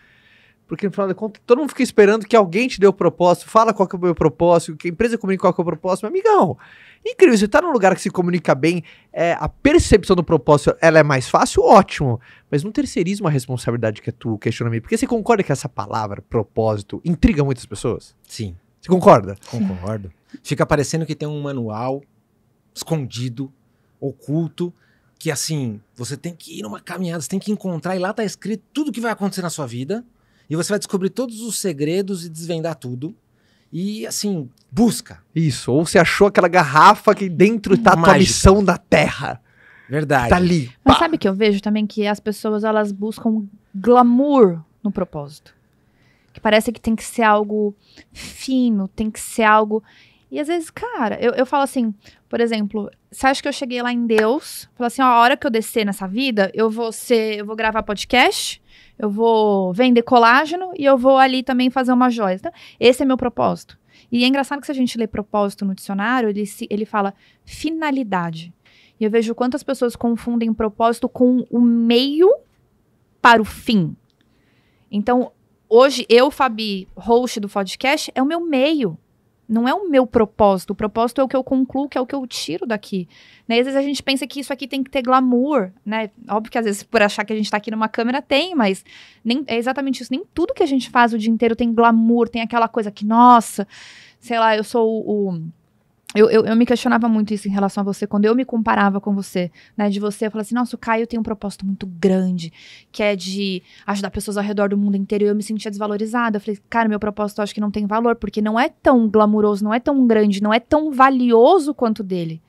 Porque no final de contas, todo mundo fica esperando que alguém te dê o propósito, fala qual que é o meu propósito, que a empresa comunica qual que é o propósito. Meu amigão, incrível, você está num lugar que se comunica bem, é, a percepção do propósito ela é mais fácil, ótimo. Mas não terceiriza uma responsabilidade que é tu, questionamento. Porque você concorda que essa palavra, propósito, intriga muitas pessoas? Sim. Você concorda? Concordo. Fica parecendo que tem um manual escondido oculto que assim, você tem que ir numa caminhada, você tem que encontrar e lá tá escrito tudo que vai acontecer na sua vida e você vai descobrir todos os segredos e desvendar tudo. E assim, busca. Isso, ou você achou aquela garrafa que dentro tá a tua missão da Terra. Verdade. Tá ali. Mas sabe que eu vejo também que as pessoas elas buscam glamour no propósito. Que parece que tem que ser algo fino, tem que ser algo e às vezes, cara, eu, eu falo assim, por exemplo, você acha que eu cheguei lá em Deus? Falo assim, ó, a hora que eu descer nessa vida, eu vou ser, eu vou gravar podcast, eu vou vender colágeno e eu vou ali também fazer uma joia. Então, esse é meu propósito. E é engraçado que se a gente lê propósito no dicionário, ele, se, ele fala finalidade. E eu vejo quantas pessoas confundem propósito com o meio para o fim. Então, hoje, eu, Fabi, host do podcast, é o meu meio. Não é o meu propósito. O propósito é o que eu concluo, que é o que eu tiro daqui. Né? Às vezes a gente pensa que isso aqui tem que ter glamour, né? Óbvio que às vezes por achar que a gente está aqui numa câmera tem, mas nem, é exatamente isso. Nem tudo que a gente faz o dia inteiro tem glamour, tem aquela coisa que, nossa, sei lá, eu sou o eu, eu, eu, me questionava muito isso em relação a você, quando eu me comparava com você, né? De você, eu falava assim, nossa, o Caio tem um propósito muito grande, que é de ajudar pessoas ao redor do mundo inteiro, e eu me sentia desvalorizada. Eu falei, cara, meu propósito eu acho que não tem valor, porque não é tão glamuroso, não é tão grande, não é tão valioso quanto dele.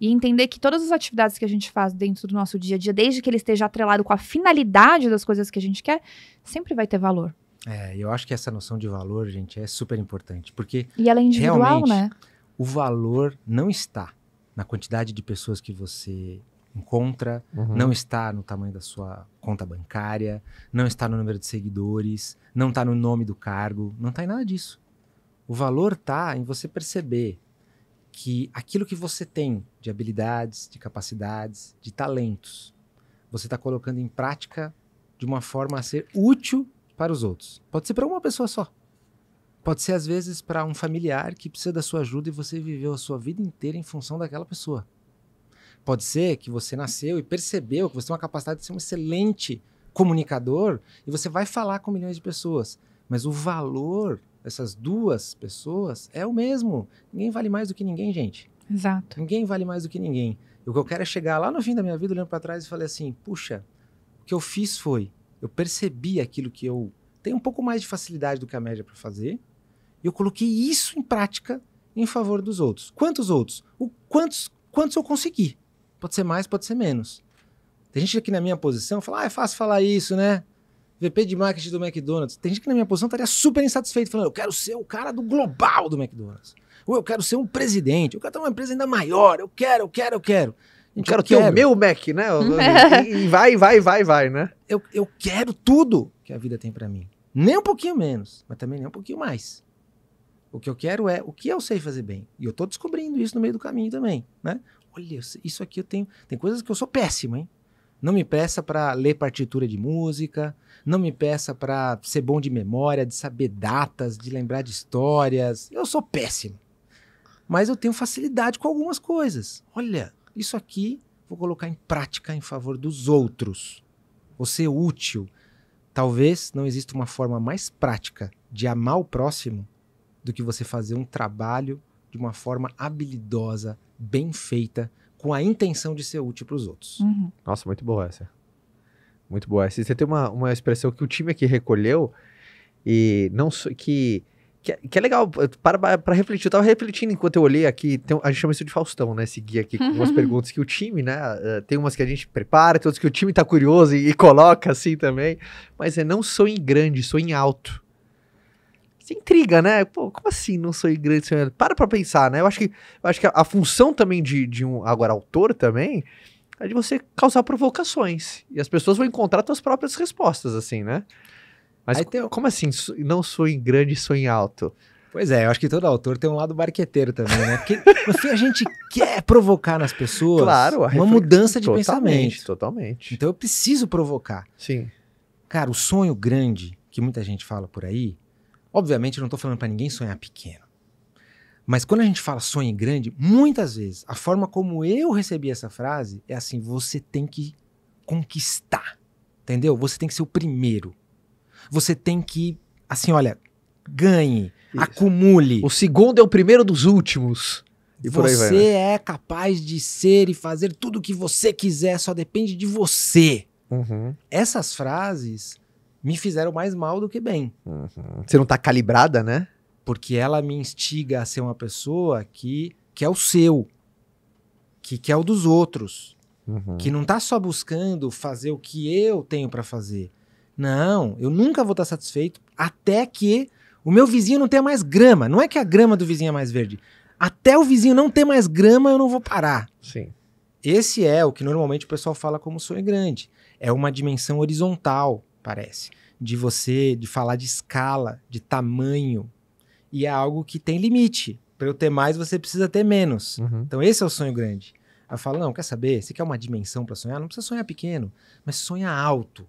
E entender que todas as atividades que a gente faz dentro do nosso dia a dia, desde que ele esteja atrelado com a finalidade das coisas que a gente quer, sempre vai ter valor. É, eu acho que essa noção de valor, gente, é super importante, porque... E ela é individual, né? o valor não está na quantidade de pessoas que você encontra, uhum. não está no tamanho da sua conta bancária, não está no número de seguidores, não está no nome do cargo, não está em nada disso. O valor está em você perceber que aquilo que você tem de habilidades, de capacidades, de talentos, você está colocando em prática de uma forma a ser útil para os outros. Pode ser para uma pessoa só. Pode ser, às vezes, para um familiar que precisa da sua ajuda e você viveu a sua vida inteira em função daquela pessoa. Pode ser que você nasceu e percebeu que você tem uma capacidade de ser um excelente comunicador e você vai falar com milhões de pessoas. Mas o valor dessas duas pessoas é o mesmo. Ninguém vale mais do que ninguém, gente. Exato. Ninguém vale mais do que ninguém. E o que eu quero é chegar lá no fim da minha vida, olhando para trás e falar assim: puxa, o que eu fiz foi, eu percebi aquilo que eu tenho um pouco mais de facilidade do que a média para fazer e eu coloquei isso em prática em favor dos outros. Quantos outros? O quantos, quantos eu consegui? Pode ser mais, pode ser menos. Tem gente aqui na minha posição fala, ah, é fácil falar isso, né? VP de marketing do McDonald's. Tem gente que na minha posição estaria super insatisfeito, falando, eu quero ser o cara do global do McDonald's. Ou eu quero ser um presidente, eu quero ter uma empresa ainda maior, eu quero, eu quero, eu quero. Eu quero ter o então, meu Mac, né? e vai, vai, vai, vai, né? Eu, eu quero tudo que a vida tem para mim. Nem um pouquinho menos, mas também nem um pouquinho mais. O que eu quero é o que eu sei fazer bem. E eu estou descobrindo isso no meio do caminho também, né? Olha, isso aqui eu tenho. Tem coisas que eu sou péssimo, hein? Não me peça para ler partitura de música, não me peça para ser bom de memória, de saber datas, de lembrar de histórias. Eu sou péssimo. Mas eu tenho facilidade com algumas coisas. Olha, isso aqui vou colocar em prática em favor dos outros. Vou ser útil. Talvez não exista uma forma mais prática de amar o próximo do que você fazer um trabalho de uma forma habilidosa, bem feita, com a intenção de ser útil para os outros. Uhum. Nossa, muito boa essa. Muito boa essa. Você tem uma, uma expressão que o time aqui recolheu e não que que é, que é legal, para para refletir. Eu tava refletindo enquanto eu olhei aqui, tem, a gente chama isso de Faustão, né? Esse guia aqui com umas perguntas que o time, né? Eh, tem umas que a gente prepara, tem outras que o time tá curioso e, e coloca assim também. Mas é não sou em grande, sou em alto. Você intriga, né? Pô, como assim não sou grande sonhador? Para pra pensar, né? Eu acho que, eu acho que a, a função também de, de um agora autor também é de você causar provocações. E as pessoas vão encontrar suas próprias respostas, assim, né? Mas tem... como assim? Não sou em grande, sou em alto. Pois é, eu acho que todo autor tem um lado barqueteiro também, né? Porque no fim a gente quer provocar nas pessoas claro, uma mudança de totalmente, pensamento. Totalmente. Então eu preciso provocar. Sim. Cara, o sonho grande que muita gente fala por aí, Obviamente, eu não estou falando para ninguém sonhar pequeno. Mas quando a gente fala sonho grande, muitas vezes a forma como eu recebi essa frase é assim: você tem que conquistar, entendeu? Você tem que ser o primeiro. Você tem que, assim, olha, ganhe, Isso. acumule. O segundo é o primeiro dos últimos. E você vai, né? é capaz de ser e fazer tudo o que você quiser, só depende de você. Uhum. Essas frases me fizeram mais mal do que bem. Uhum. Você não tá calibrada, né? Porque ela me instiga a ser uma pessoa que quer é o seu, que quer é o dos outros, uhum. que não tá só buscando fazer o que eu tenho para fazer. Não, eu nunca vou estar tá satisfeito até que o meu vizinho não tenha mais grama. Não é que a grama do vizinho é mais verde. Até o vizinho não ter mais grama, eu não vou parar. Sim. Esse é o que normalmente o pessoal fala como sonho grande. É uma dimensão horizontal parece, de você, de falar de escala, de tamanho. E é algo que tem limite. Para eu ter mais, você precisa ter menos. Uhum. Então, esse é o sonho grande. eu falo, não, quer saber? Você quer uma dimensão para sonhar? Não precisa sonhar pequeno, mas sonha alto.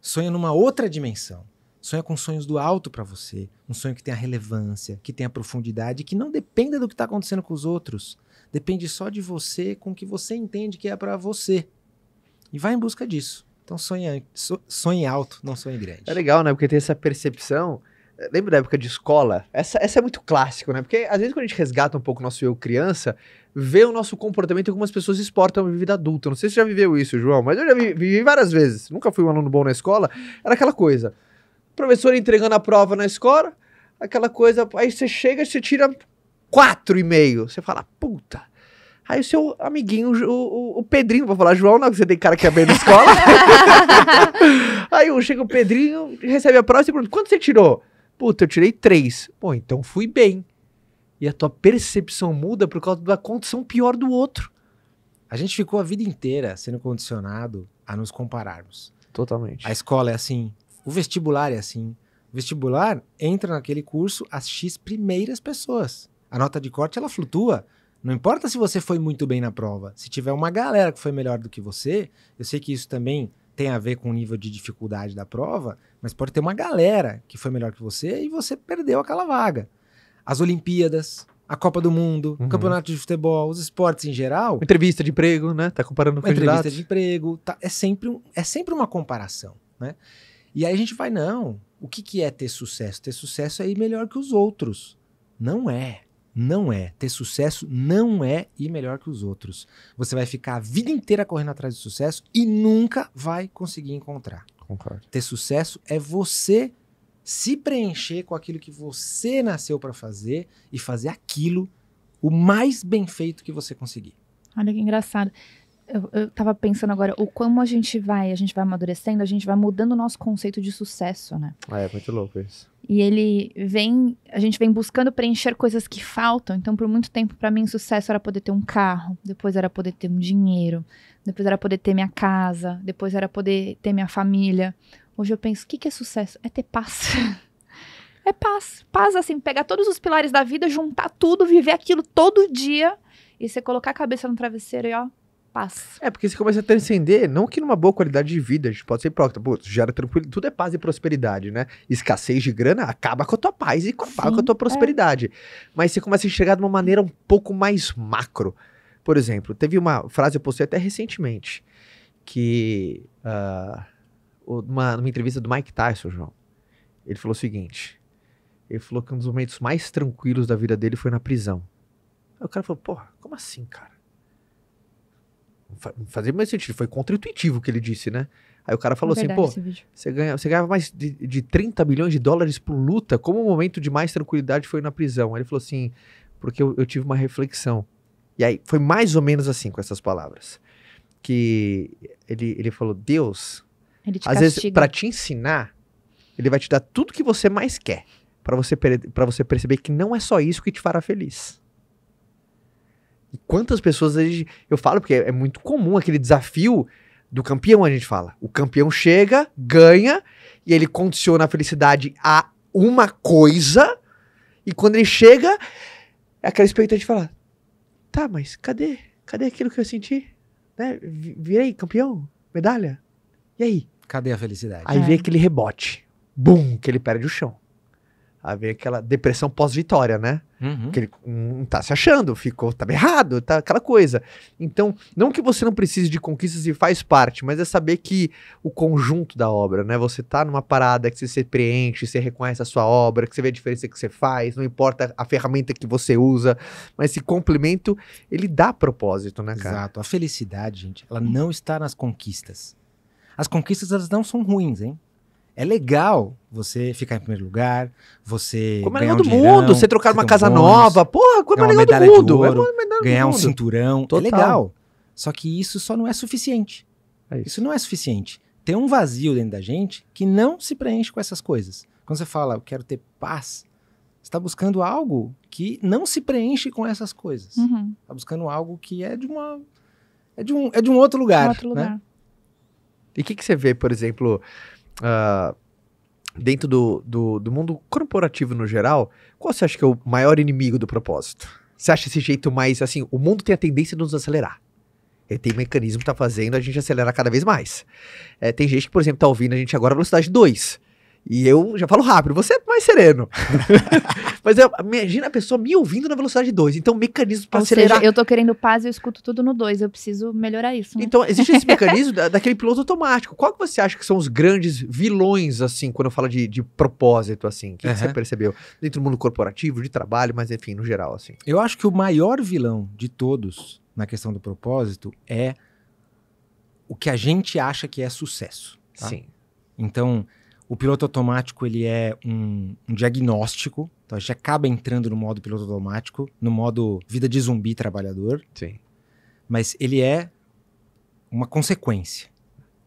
Sonha numa outra dimensão. Sonha com sonhos do alto para você. Um sonho que tenha relevância, que tenha profundidade, que não dependa do que está acontecendo com os outros. Depende só de você, com o que você entende que é para você. E vai em busca disso. Então sonhe sonhe alto, não sonhe grande. É legal, né? Porque tem essa percepção. Eh, lembra da época de escola? Essa, essa é muito clássico, né? Porque às vezes quando a gente resgata um pouco o nosso eu criança, vê o nosso comportamento e algumas pessoas exportam a vida adulta. Não sei se você já viveu isso, João, mas eu já vivi, vivi várias vezes. Nunca fui um aluno bom na escola. Era aquela coisa. Professor entregando a prova na escola, aquela coisa. Aí você chega e você tira quatro e meio. Você fala, puta, Aí o seu amiguinho, o, o, o, Pedrinho, vou falar João, não, que você tem cara que é bem na escola. aí chega o Pedrinho, recebe a prova e pergunta: quanto você tirou? Puta, eu tirei três. Bom, então fui bem. E a tua percepção muda por causa da condição pior do outro. A gente ficou a vida inteira sendo condicionado a nos compararmos. Totalmente. A escola é assim, o vestibular é assim. O vestibular entra naquele curso as X primeiras pessoas. A nota de corte ela flutua. Não importa se você foi muito bem na prova, se tiver uma galera que foi melhor do que você, eu sei que isso também tem a ver com o nível de dificuldade da prova, mas pode ter uma galera que foi melhor que você e você perdeu aquela vaga. As Olimpíadas, a Copa do Mundo, uhum. o Campeonato de Futebol, os esportes em geral. entrevista de emprego, né? Tá comparando com candidatos. Entrevista de emprego, tá, é, sempre um, é sempre uma comparação, né? E aí a gente vai, não, o que, que é ter sucesso? Ter sucesso é ir melhor que os outros. Não é. Não é. Ter sucesso não é ir melhor que os outros. Você vai ficar a vida inteira correndo atrás do sucesso e nunca vai conseguir encontrar. Concordo. Ter sucesso é você se preencher com aquilo que você nasceu para fazer e fazer aquilo o mais bem feito que você conseguir. Olha que engraçado. Eu, eu tava pensando agora, o como a gente vai, a gente vai amadurecendo, a gente vai mudando o nosso conceito de sucesso, né? Ah, é, muito louco isso. E ele vem, a gente vem buscando preencher coisas que faltam. Então, por muito tempo, para mim, sucesso era poder ter um carro, depois era poder ter um dinheiro, depois era poder ter minha casa, depois era poder ter minha família. Hoje eu penso, o que, que é sucesso? É ter paz. é paz. Paz, assim, pegar todos os pilares da vida, juntar tudo, viver aquilo todo dia e você colocar a cabeça no travesseiro e, ó, paz. É, porque você começa a transcender, não que numa boa qualidade de vida, a gente pode ser próximo, pô, gera tranquilo, tudo é paz e prosperidade, né? Escassez de grana acaba com a tua paz e acaba Sim, com a tua é. prosperidade. É. Mas você começa a enxergar de uma maneira um pouco mais macro. Por exemplo, teve uma frase, eu postei até recentemente, que uh, ah, uma, numa entrevista do Mike Tyson, João, ele falou o seguinte, ele falou que um dos momentos mais tranquilos da vida dele foi na prisão. Aí o cara falou, porra, como assim, cara? fazia mais sentido, foi contra-intuitivo o que ele disse, né? Aí o cara falou é assim, pô, você, ganha, você ganhava mais de, de 30 milhões de dólares por luta, como o momento de mais tranquilidade foi na prisão? Aí ele falou assim, porque eu, eu tive uma reflexão. E aí foi mais ou menos assim com essas palavras. Que ele, ele falou, Deus, às castiga. vezes para te ensinar, ele vai te dar tudo que você mais quer, para você, pra você perceber que não é só isso que te fará feliz. E quantas pessoas a gente, eu falo, porque é, é muito comum aquele desafio do campeão, a gente fala. O campeão chega, ganha, e ele condiciona a felicidade a uma coisa, e quando ele chega, é aquela expectativa de falar: tá, mas cadê? Cadê aquilo que eu senti? Né? Virei campeão? Medalha? E aí? Cadê a felicidade? Aí é. vem aquele rebote. Bum! Que ele perde o chão a aquela depressão pós-vitória, né? Uhum. Que ele hum, não tá se achando, ficou, tá errado, tá aquela coisa. Então, não que você não precise de conquistas e faz parte, mas é saber que o conjunto da obra, né? Você tá numa parada que você se preenche, você reconhece a sua obra, que você vê a diferença que você faz, não importa a ferramenta que você usa, mas esse complemento, ele dá propósito, né, cara? Exato. A felicidade, gente, ela não está nas conquistas. As conquistas, elas não são ruins, hein? É legal você ficar em primeiro lugar, você. Como é legal do dinheirão, mundo, você trocar você uma casa bônus, nova. Porra, como é legal do mundo. É ouro, é ganhar mundo. um cinturão. Total. É legal. Só que isso só não é suficiente. É isso. isso não é suficiente. Tem um vazio dentro da gente que não se preenche com essas coisas. Quando você fala, eu quero ter paz, você está buscando algo que não se preenche com essas coisas. Está uhum. Tá buscando algo que é de uma. É de um, é de um outro lugar. Um outro né? lugar. Né? E o que, que você vê, por exemplo, uh, dentro do, do, do, mundo corporativo no geral, qual você acha que é o maior inimigo do propósito? Você acha esse jeito mais assim? O mundo tem a tendência de nos acelerar. Ele é, tem mecanismo que está fazendo a gente acelerar cada vez mais. É, tem gente que, por exemplo, está ouvindo a gente agora a velocidade 2. E eu já falo rápido, você é mais sereno. Mas eu, imagina a pessoa me ouvindo na velocidade 2. Então, mecanismo para acelerar. Seja, eu tô querendo paz e eu escuto tudo no 2. Eu preciso melhorar isso. Né? Então, existe esse mecanismo da, daquele piloto automático. Qual que você acha que são os grandes vilões, assim, quando eu falo de, de propósito, assim? que, uhum. que você percebeu? Dentro do mundo corporativo, de trabalho, mas enfim, no geral, assim. Eu acho que o maior vilão de todos na questão do propósito é o que a gente acha que é sucesso. Tá? Sim. Então o piloto automático ele é um, um, diagnóstico, então a gente acaba entrando no modo piloto automático, no modo vida de zumbi trabalhador. Sim. Mas ele é uma consequência.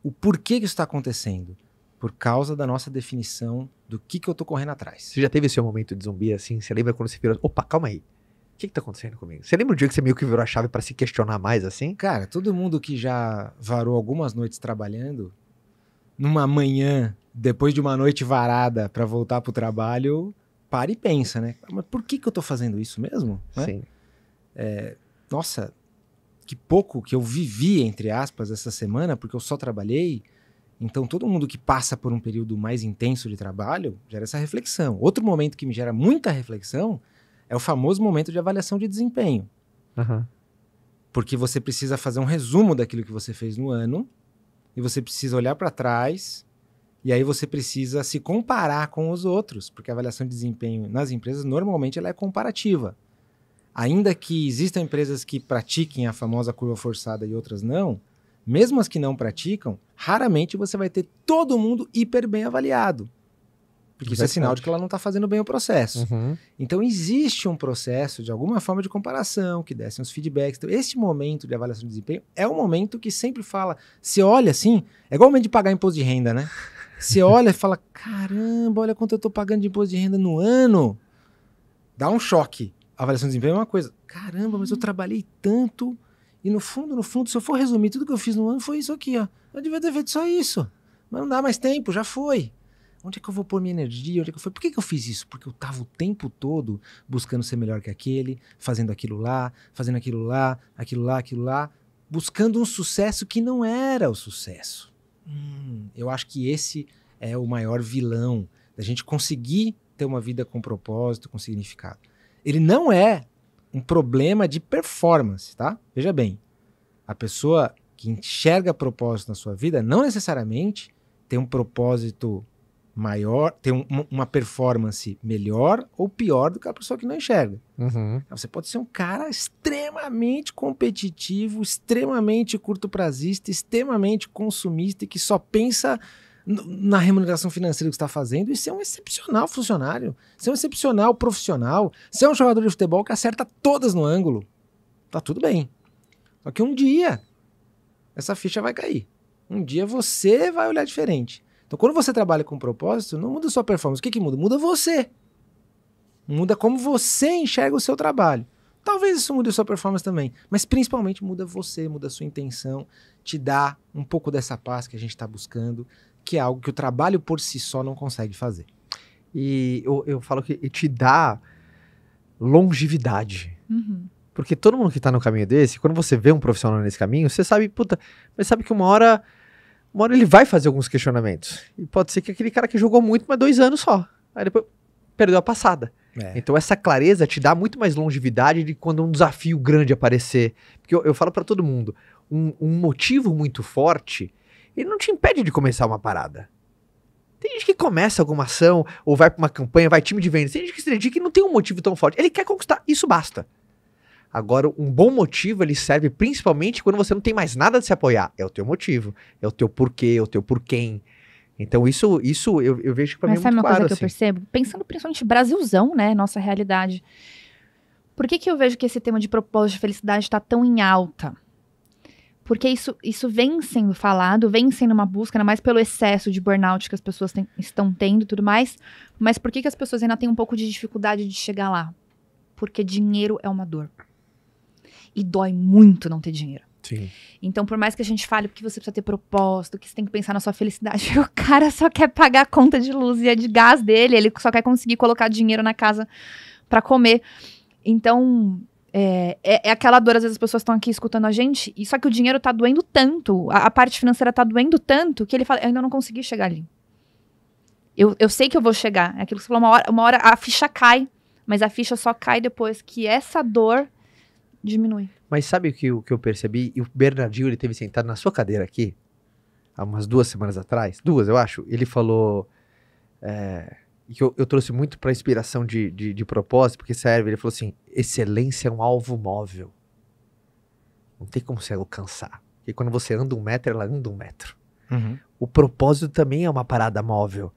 O porquê que isso está acontecendo? Por causa da nossa definição do que, que eu estou correndo atrás. Você já teve seu momento de zumbi assim? Você lembra quando você virou. Opa, calma aí. O que, está acontecendo comigo? Você lembra o dia que você meio que virou a chave para se questionar mais assim? Cara, todo mundo que já varou algumas noites trabalhando, numa manhã depois de uma noite varada para voltar pro trabalho, para e pensa, né? Mas por que, que eu tô fazendo isso mesmo? Né? Sim. É, nossa, que pouco que eu vivi, entre aspas, essa semana, porque eu só trabalhei. Então, todo mundo que passa por um período mais intenso de trabalho gera essa reflexão. Outro momento que me gera muita reflexão é o famoso momento de avaliação de desempenho. Uhum. Porque você precisa fazer um resumo daquilo que você fez no ano e você precisa olhar para trás e aí você precisa se comparar com os outros, porque a avaliação de desempenho nas empresas normalmente ela é comparativa. Ainda que existam empresas que pratiquem a famosa curva forçada e outras não, mesmo as que não praticam, raramente você vai ter todo mundo hiper bem avaliado. Porque isso é sinal de que ela não está fazendo bem o processo. Uhum. Então, existe um processo de alguma forma de comparação, que dessem os feedbacks. Então, este momento de avaliação de desempenho é o momento que sempre fala. Se olha assim, é igual o momento de pagar imposto de renda, né? Você olha e fala: caramba, olha quanto eu estou pagando de imposto de renda no ano. Dá um choque. A avaliação de desempenho é uma coisa. Caramba, mas eu trabalhei tanto. E no fundo, no fundo, se eu for resumir, tudo que eu fiz no ano foi isso aqui, ó. Eu devia ter feito só isso. Mas não dá mais tempo, já foi. Onde é que eu vou pôr minha energia? Onde é que eu fui? Por que, que eu fiz isso? Porque eu estava o tempo todo buscando ser melhor que aquele, fazendo aquilo lá, fazendo aquilo lá, aquilo lá, aquilo lá, buscando um sucesso que não era o sucesso hum, eu acho que esse é o maior vilão da gente conseguir ter uma vida com propósito, com significado. Ele não é um problema de performance, tá? Veja bem, a pessoa que enxerga propósito na sua vida não necessariamente tem um propósito maior, tem um, uma performance melhor ou pior do que a pessoa que não enxerga. Uhum. Então, você pode ser um cara extremamente competitivo, extremamente curto prazista, extremamente consumista e que só pensa na remuneração financeira que está fazendo e ser é um excepcional funcionário, ser é um excepcional profissional, ser é um jogador de futebol que acerta todas no ângulo. Tá tudo bem. Só que um dia essa ficha vai cair. Um dia você vai olhar diferente. Então, quando você trabalha com propósito, não muda sua performance. O que, que muda? Muda você. Muda como você enxerga o seu trabalho. Talvez isso mude a sua performance também, mas principalmente muda você, muda a sua intenção, te dá um pouco dessa paz que a gente está buscando, que é algo que o trabalho por si só não consegue fazer. E eu, eu falo que te dá longevidade. Uhum. Porque todo mundo que está no caminho desse, quando você vê um profissional nesse caminho, você sabe, puta, mas sabe que uma hora uma hora ele vai fazer alguns questionamentos. E pode ser que aquele cara que jogou muito, mas dois anos só. Aí depois perdeu a passada. É. Então essa clareza te dá muito mais longevidade de quando um desafio grande aparecer. Porque eu, eu falo para todo mundo, um, um, motivo muito forte, ele não te impede de começar uma parada. Tem gente que começa alguma ação, ou vai para uma campanha, vai time de vendas. Tem gente que se dedica e não tem um motivo tão forte. Ele quer conquistar, isso basta. Agora, um bom motivo ele serve principalmente quando você não tem mais nada de se apoiar. É o teu motivo, é o teu porquê, é o teu por Então, isso, isso eu, eu vejo que para mim é muito claro. Mas sabe uma coisa assim. que eu assim. percebo? Pensando principalmente Brasilzão, né? Nossa realidade. Por que, que eu vejo que esse tema de propósito de felicidade está tão em alta? Porque isso, isso vem sendo falado, vem sendo uma busca, ainda mais pelo excesso de burnout que as pessoas tem, estão tendo e tudo mais. Mas por que, que as pessoas ainda têm um pouco de dificuldade de chegar lá? Porque dinheiro é uma dor. E dói muito não ter dinheiro. Sim. Então, por mais que a gente fale que você precisa ter propósito, que você tem que pensar na sua felicidade, o cara só quer pagar a conta de luz e a é de gás dele, ele só quer conseguir colocar dinheiro na casa para comer. Então, é, é, é, aquela dor, às vezes as pessoas estão aqui escutando a gente, e só que o dinheiro tá doendo tanto, a, a, parte financeira tá doendo tanto, que ele fala, eu ainda não consegui chegar ali. Eu, eu sei que eu vou chegar. É aquilo que você falou, uma hora, uma hora a ficha cai, mas a ficha só cai depois que essa dor diminui. Mas sabe o que, o que eu percebi? E o Bernardinho, ele teve sentado na sua cadeira aqui, há umas duas semanas atrás, duas, eu acho, ele falou... É, que eu, eu trouxe muito para inspiração de, de, de propósito, porque serve, ele falou assim, excelência é um alvo móvel. Não tem como você alcançar. Porque quando você anda um metro, ela anda um metro. Uhum. O propósito também é uma parada móvel.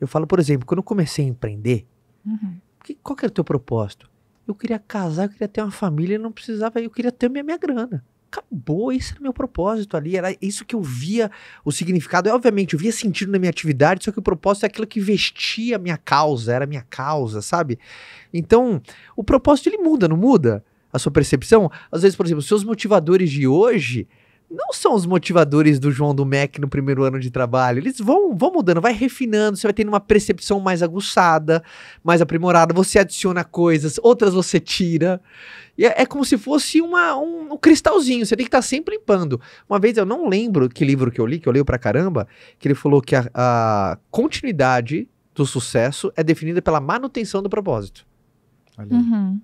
Eu falo, por exemplo, quando eu comecei a empreender, uhum. que, qual que era o teu propósito? Eu queria casar, eu queria ter uma família, eu não precisava, eu queria ter minha, minha grana. Acabou, esse era meu propósito ali, era isso que eu via o significado. Eu, obviamente, eu via sentido na minha atividade, só que o propósito é aquilo que vestia a minha causa, era a minha causa, sabe? Então, o propósito ele muda, não muda? A sua percepção? Às vezes, por exemplo, seus motivadores de hoje não são os motivadores do João do Mac no primeiro ano de trabalho. Eles vão, vão mudando, vai refinando, você vai tendo uma percepção mais aguçada, mais aprimorada. Você adiciona coisas, outras você tira. E é, é como se fosse uma, um, um cristalzinho, você tem que estar tá sempre limpando. Uma vez eu não lembro que livro que eu li, que eu leio pra caramba, que ele falou que a, a continuidade do sucesso é definida pela manutenção do propósito. Uhum.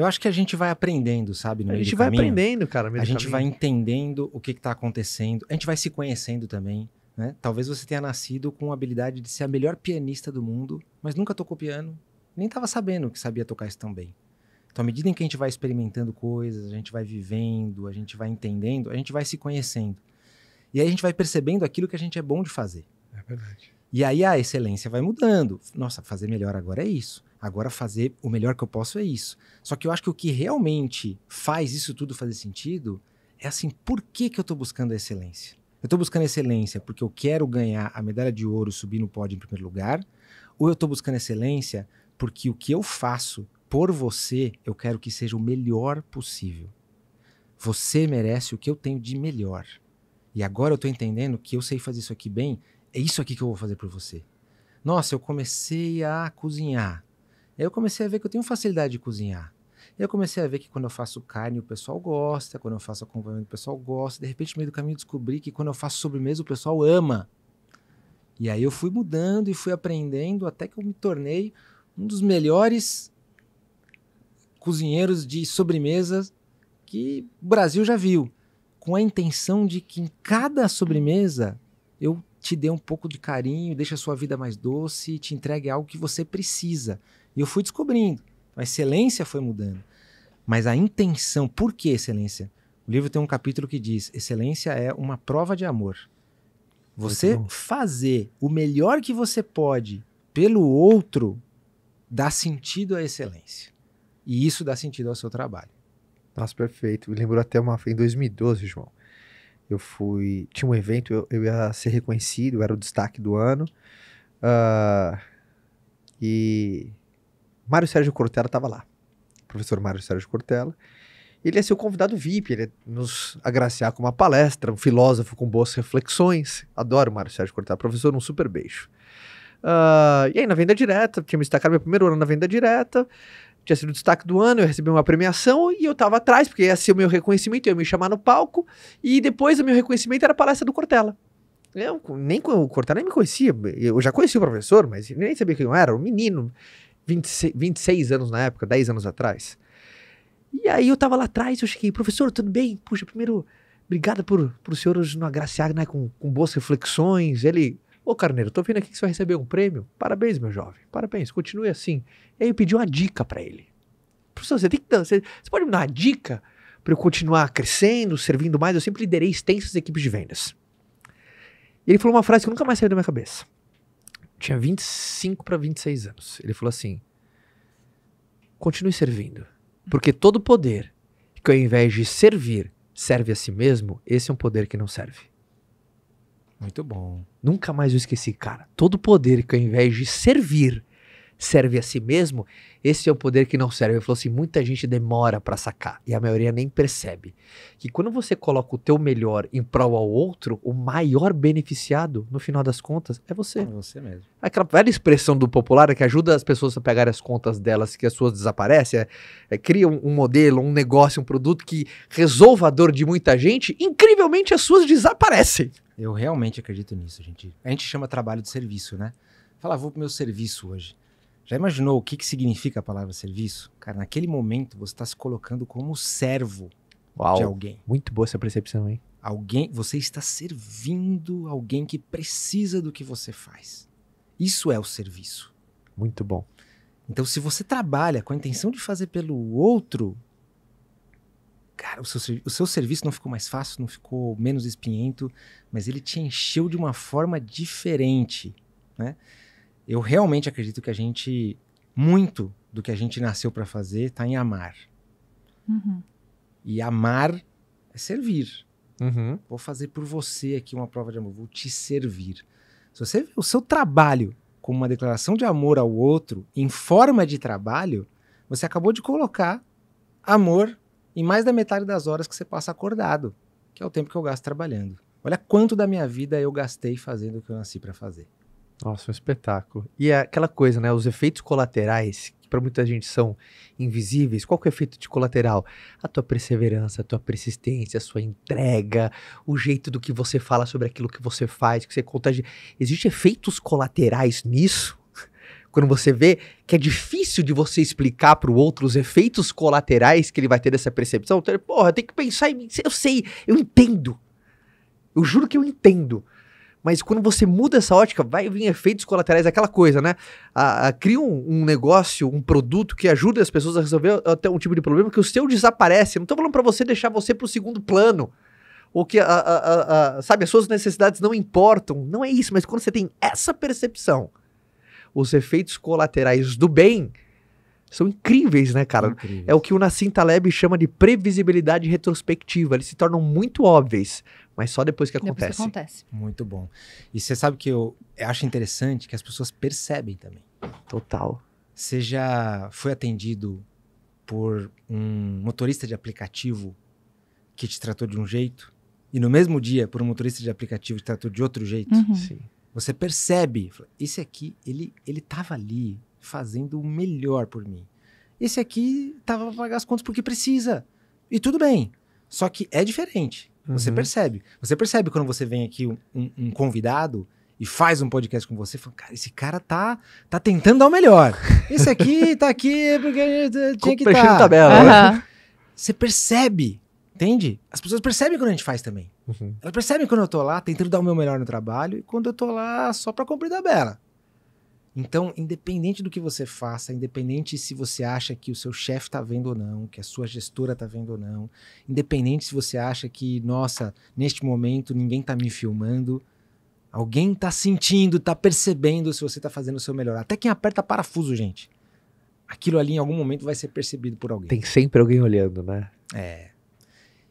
Eu acho que a gente vai aprendendo, sabe? a gente vai caminho. aprendendo, cara. a gente caminho. vai entendendo o que está acontecendo. A gente vai se conhecendo também. Né? Talvez você tenha nascido com a habilidade de ser a melhor pianista do mundo, mas nunca tocou piano, nem estava sabendo que sabia tocar isso tão bem. Então, à medida em que a gente vai experimentando coisas, a gente vai vivendo, a gente vai entendendo, a gente vai se conhecendo. E aí a gente vai percebendo aquilo que a gente é bom de fazer. É verdade. E aí a excelência vai mudando. Nossa, fazer melhor agora é isso. Agora, fazer o melhor que eu posso é isso. Só que eu acho que o que realmente faz isso tudo fazer sentido é assim: por que, que eu estou buscando a excelência? Eu estou buscando excelência porque eu quero ganhar a medalha de ouro, subir no pódio em primeiro lugar? Ou eu estou buscando excelência porque o que eu faço por você, eu quero que seja o melhor possível? Você merece o que eu tenho de melhor. E agora eu estou entendendo que eu sei fazer isso aqui bem, é isso aqui que eu vou fazer por você. Nossa, eu comecei a cozinhar. Aí eu comecei a ver que eu tenho facilidade de cozinhar. eu comecei a ver que quando eu faço carne o pessoal gosta, quando eu faço acompanhamento o pessoal gosta. De repente, no meio do caminho, descobri que quando eu faço sobremesa o pessoal ama. E aí eu fui mudando e fui aprendendo até que eu me tornei um dos melhores cozinheiros de sobremesas que o Brasil já viu. Com a intenção de que em cada sobremesa eu te dê um pouco de carinho, deixe a sua vida mais doce, te entregue algo que você precisa. E eu fui descobrindo. A excelência foi mudando. Mas a intenção, por que excelência? O livro tem um capítulo que diz: excelência é uma prova de amor. Você fazer o melhor que você pode pelo outro dá sentido à excelência. E isso dá sentido ao seu trabalho. Nossa, perfeito. Me lembrou até uma. Em 2012, João. Eu fui. Tinha um evento, eu, eu ia ser reconhecido, era o destaque do ano. Uh, e Mário Sérgio Cortella estava lá. O professor Mário Sérgio Cortella. Ele ia é ser o convidado VIP, ele ia é nos agraciar com uma palestra, um filósofo com boas reflexões. Adoro o Mário Sérgio Cortella. Professor, um super beijo. Uh, e aí, na venda direta, tinha me destacado meu primeiro ano na venda direta, tinha sido o destaque do ano, eu recebi uma premiação e eu estava atrás, porque ia ser o meu reconhecimento, eu ia me chamar no palco, e depois o meu reconhecimento era a palestra do Cortella. Eu nem o Cortella nem me conhecia, eu já conhecia o professor, mas nem sabia quem eu era, um menino. 26, 26 anos na época, 10 anos atrás. E aí eu tava lá atrás, eu cheguei, professor, tudo bem? Puxa, primeiro, obrigado por, por o senhor hoje nos agraciar né, com, com boas reflexões. Ele, ô Carneiro, tô vendo aqui que você vai receber um prêmio. Parabéns, meu jovem, parabéns, continue assim. E aí eu pedi uma dica para ele. Professor, você tem que dar, você, você pode me dar uma dica para eu continuar crescendo, servindo mais? Eu sempre liderei extensas equipes de vendas. E ele falou uma frase que nunca mais saiu da minha cabeça tinha 25 para 26 anos. Ele falou assim: continue servindo. Porque todo poder que ao invés de servir, serve a si mesmo, esse é um poder que não serve. Muito bom. Nunca mais eu esqueci, cara. Todo poder que ao invés de servir, serve a si mesmo, esse é o poder que não serve. Ele falou assim, muita gente demora para sacar e a maioria nem percebe que quando você coloca o teu melhor em prol ao outro, o maior beneficiado, no final das contas, é você. É você mesmo. Aquela velha expressão do popular né, que ajuda as pessoas a pegarem as contas delas, que as suas desaparecem, é, é, cria um, um modelo, um negócio, um produto que resolva a dor de muita gente, incrivelmente as suas desaparecem. Eu realmente acredito nisso, gente. A gente chama trabalho de serviço, né? Fala, vou pro meu serviço hoje. Já imaginou o que, que significa a palavra serviço? Cara, naquele momento você está se colocando como servo Uau, de alguém. Muito boa essa percepção, hein? Alguém, você está servindo alguém que precisa do que você faz. Isso é o serviço. Muito bom. Então, se você trabalha com a intenção de fazer pelo outro, cara, o seu, o seu serviço não ficou mais fácil, não ficou menos espinhento, mas ele te encheu de uma forma diferente, né? Eu realmente acredito que a gente, muito do que a gente nasceu para fazer tá em amar. Uhum. E amar é servir. Uhum. Vou fazer por você aqui uma prova de amor, vou te servir. Se você vê o seu trabalho como uma declaração de amor ao outro, em forma de trabalho, você acabou de colocar amor em mais da metade das horas que você passa acordado, que é o tempo que eu gasto trabalhando. Olha quanto da minha vida eu gastei fazendo o que eu nasci para fazer. Nossa, um espetáculo. E é aquela coisa, né? Os efeitos colaterais, que para muita gente são invisíveis, qual que é o efeito de colateral? A tua perseverança, a tua persistência, a sua entrega, o jeito do que você fala sobre aquilo que você faz, que você contagia. Existem efeitos colaterais nisso? Quando você vê que é difícil de você explicar para o outro os efeitos colaterais que ele vai ter dessa percepção, então, porra, tem que pensar em mim. Eu sei, eu entendo. Eu juro que eu entendo. Mas quando você muda essa ótica, vai vir efeitos colaterais, aquela coisa, né? A, a, cria um, um, negócio, um produto que ajuda as pessoas a resolver até um tipo de problema que o seu desaparece. Não estou falando para você deixar você para o segundo plano. Ou que, a, a, a, sabe, as suas necessidades não importam. Não é isso, mas quando você tem essa percepção, os efeitos colaterais do bem são incríveis, né, cara? É o que o Nassim Taleb chama de previsibilidade retrospectiva. Eles se tornam muito óbvios, mas só depois que depois acontece. Que acontece. Muito bom. E você sabe que eu acho interessante que as pessoas percebem também. Total. Você já foi atendido por um motorista de aplicativo que te tratou de um jeito e no mesmo dia por um motorista de aplicativo que te tratou de outro jeito? Uhum. Você percebe, esse aqui, ele, ele tava ali, fazendo o melhor por mim. Esse aqui tava para pagar as contas porque precisa. E tudo bem. Só que é diferente. Uhum. Você percebe. Você percebe quando você vem aqui um, um, convidado e faz um podcast com você, fala, cara, esse cara tá, tá tentando dar o melhor. Esse aqui tá aqui porque tinha que estar. Tá. tabela. Uhum. Você percebe, entende? As pessoas percebem quando a gente faz também. Uhum. Elas percebem quando eu tô lá tentando dar o meu melhor no trabalho e quando eu tô lá só pra cumprir tabela. Então, independente do que você faça, independente se você acha que o seu chefe está vendo ou não, que a sua gestora está vendo ou não, independente se você acha que, nossa, neste momento ninguém está me filmando, alguém está sentindo, está percebendo se você está fazendo o seu melhor. Até quem aperta parafuso, gente. Aquilo ali em algum momento vai ser percebido por alguém. Tem sempre alguém olhando, né? É.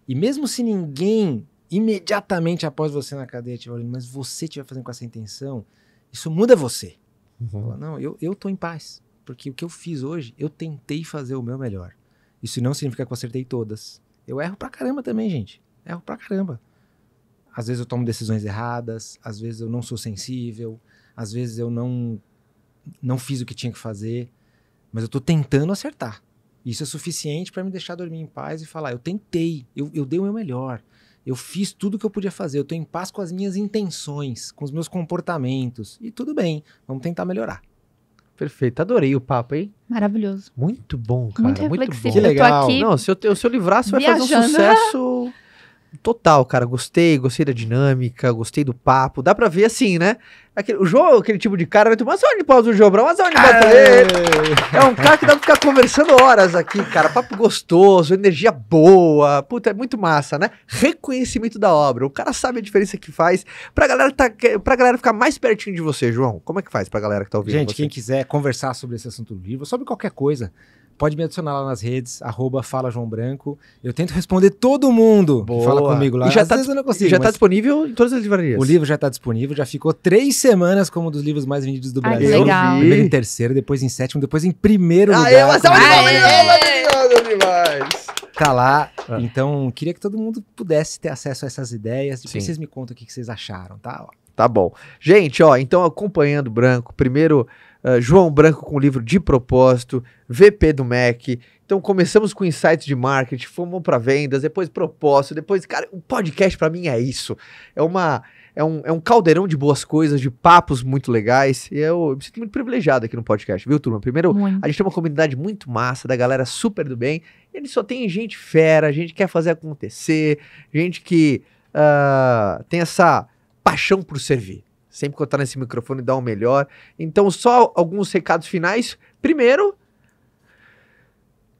E mesmo se ninguém, imediatamente após você na cadeia, estiver olhando, mas você estiver fazendo com essa intenção, isso muda você. Uhum. Fala, não, eu, eu tô em paz. Porque o que eu fiz hoje, eu tentei fazer o meu melhor. Isso não significa que eu acertei todas. Eu erro pra caramba também, gente. Erro pra caramba. Às vezes eu tomo decisões erradas, às vezes eu não sou sensível, às vezes eu não, não fiz o que tinha que fazer. Mas eu tô tentando acertar. Isso é suficiente para me deixar dormir em paz e falar: eu tentei, eu, eu dei o meu melhor. Eu fiz tudo o que eu podia fazer, eu estou em paz com as minhas intenções, com os meus comportamentos. E tudo bem, vamos tentar melhorar. Perfeito, adorei o papo, hein? Maravilhoso. Muito bom, cara. Muito Muito bom. Que legal. Não, se eu, se eu livrar, você vai fazer um sucesso. Total, cara, gostei, gostei da dinâmica, gostei do papo. Dá pra ver assim, né? Aquele, o João, aquele tipo de cara, né? mas onde pausa o João Brown? Mas onde bota ele? É um cara que dá pra ficar conversando horas aqui, cara. Papo gostoso, energia boa. Puta, é muito massa, né? Reconhecimento da obra. O cara sabe a diferença que faz pra galera, tá, pra galera ficar mais pertinho de você, João. Como é que faz pra galera que tá ouvindo? Gente, você? quem quiser conversar sobre esse assunto vivo, livro, sobre qualquer coisa, pode me adicionar lá nas redes, arroba Fala João Branco. Eu tento responder todo mundo Boa. que fala comigo lá. E já Às tá, vezes eu não consigo. Já está disponível em todas as livrarias. O livro já está disponível, já ficou três semanas como um dos livros mais vendidos do Ai, Brasil. Legal. Primeiro em terceiro, depois em sétimo, depois em primeiro lugar. É Aê, uma salva de demais! Tá lá. Ah. Então, queria que todo mundo pudesse ter acesso a essas ideias. Depois Sim. vocês me contam o que vocês acharam, tá? Ó. Tá bom. Gente, ó, então acompanhando o Branco, primeiro ah, João Branco com o livro De Propósito, VP do MEC. Então começamos com insights de marketing, fomos para vendas, depois propósito, depois, cara, o um podcast para mim é isso. É uma é um, é um caldeirão de boas coisas, de papos muito legais. E eu, eu me sinto muito privilegiado aqui no podcast, viu, turma? Primeiro, muito. a gente tem uma comunidade muito massa, da galera super do bem. Ele só tem gente fera, gente que quer fazer acontecer, gente que uh, tem essa paixão por servir. Sempre que eu estar tá nesse microfone, dá o melhor. Então, só alguns recados finais. Primeiro,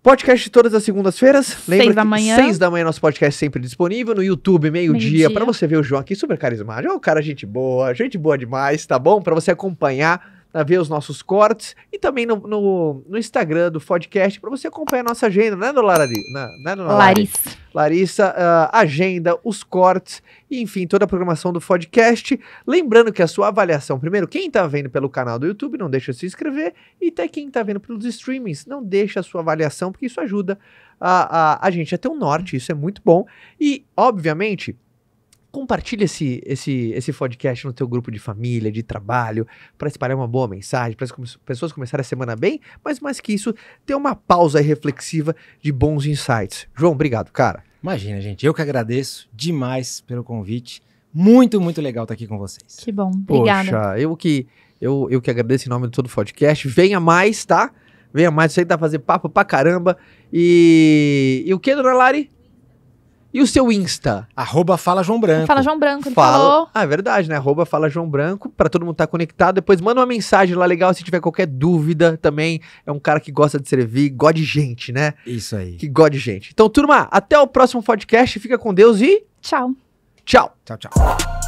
podcast todas as segundas-feiras. Seis da manhã. Seis da manhã, nosso podcast é sempre disponível. No YouTube, meio-dia, meio para você ver o João aqui, super carismático. É um cara gente boa, gente boa demais, tá bom? Para você acompanhar a ver os nossos cortes e também no, no, no Instagram do podcast para você acompanhar a nossa agenda, né, do Larari, na, né, né Larissa? Larissa, uh, agenda, os cortes e, enfim, toda a programação do podcast. Lembrando que a sua avaliação, primeiro, quem está vendo pelo canal do YouTube, não deixa de se inscrever, e até quem está vendo pelos streamings, não deixa a sua avaliação, porque isso ajuda a, a, a gente a ter um norte, isso é muito bom. E, obviamente, Compartilha esse, esse, esse podcast no teu grupo de família, de trabalho, para espalhar uma boa mensagem, para as pessoas começarem a semana bem, mas mais que isso, ter uma pausa reflexiva de bons insights. João, obrigado, cara. Imagina, gente, eu que agradeço demais pelo convite. Muito, muito legal estar aqui com vocês. Que bom, obrigada. Poxa, eu que, eu, eu que agradeço em nome de todo o podcast. Venha mais, tá? Venha mais, Você aí tá fazer papo pra caramba. E, e o que, dona Lari? E o seu Insta? Arroba Fala João Branco. Fala João Branco, ele fala... falou. Ah, é verdade, né? Arroba Fala João Branco, pra todo mundo estar tá conectado. Depois manda uma mensagem lá legal se tiver qualquer dúvida também. É um cara que gosta de servir, gosta de gente, né? Isso aí. Que gosta de gente. Então, turma, até o próximo podcast. Fica com Deus e... Tchau. Tchau. Tchau, tchau.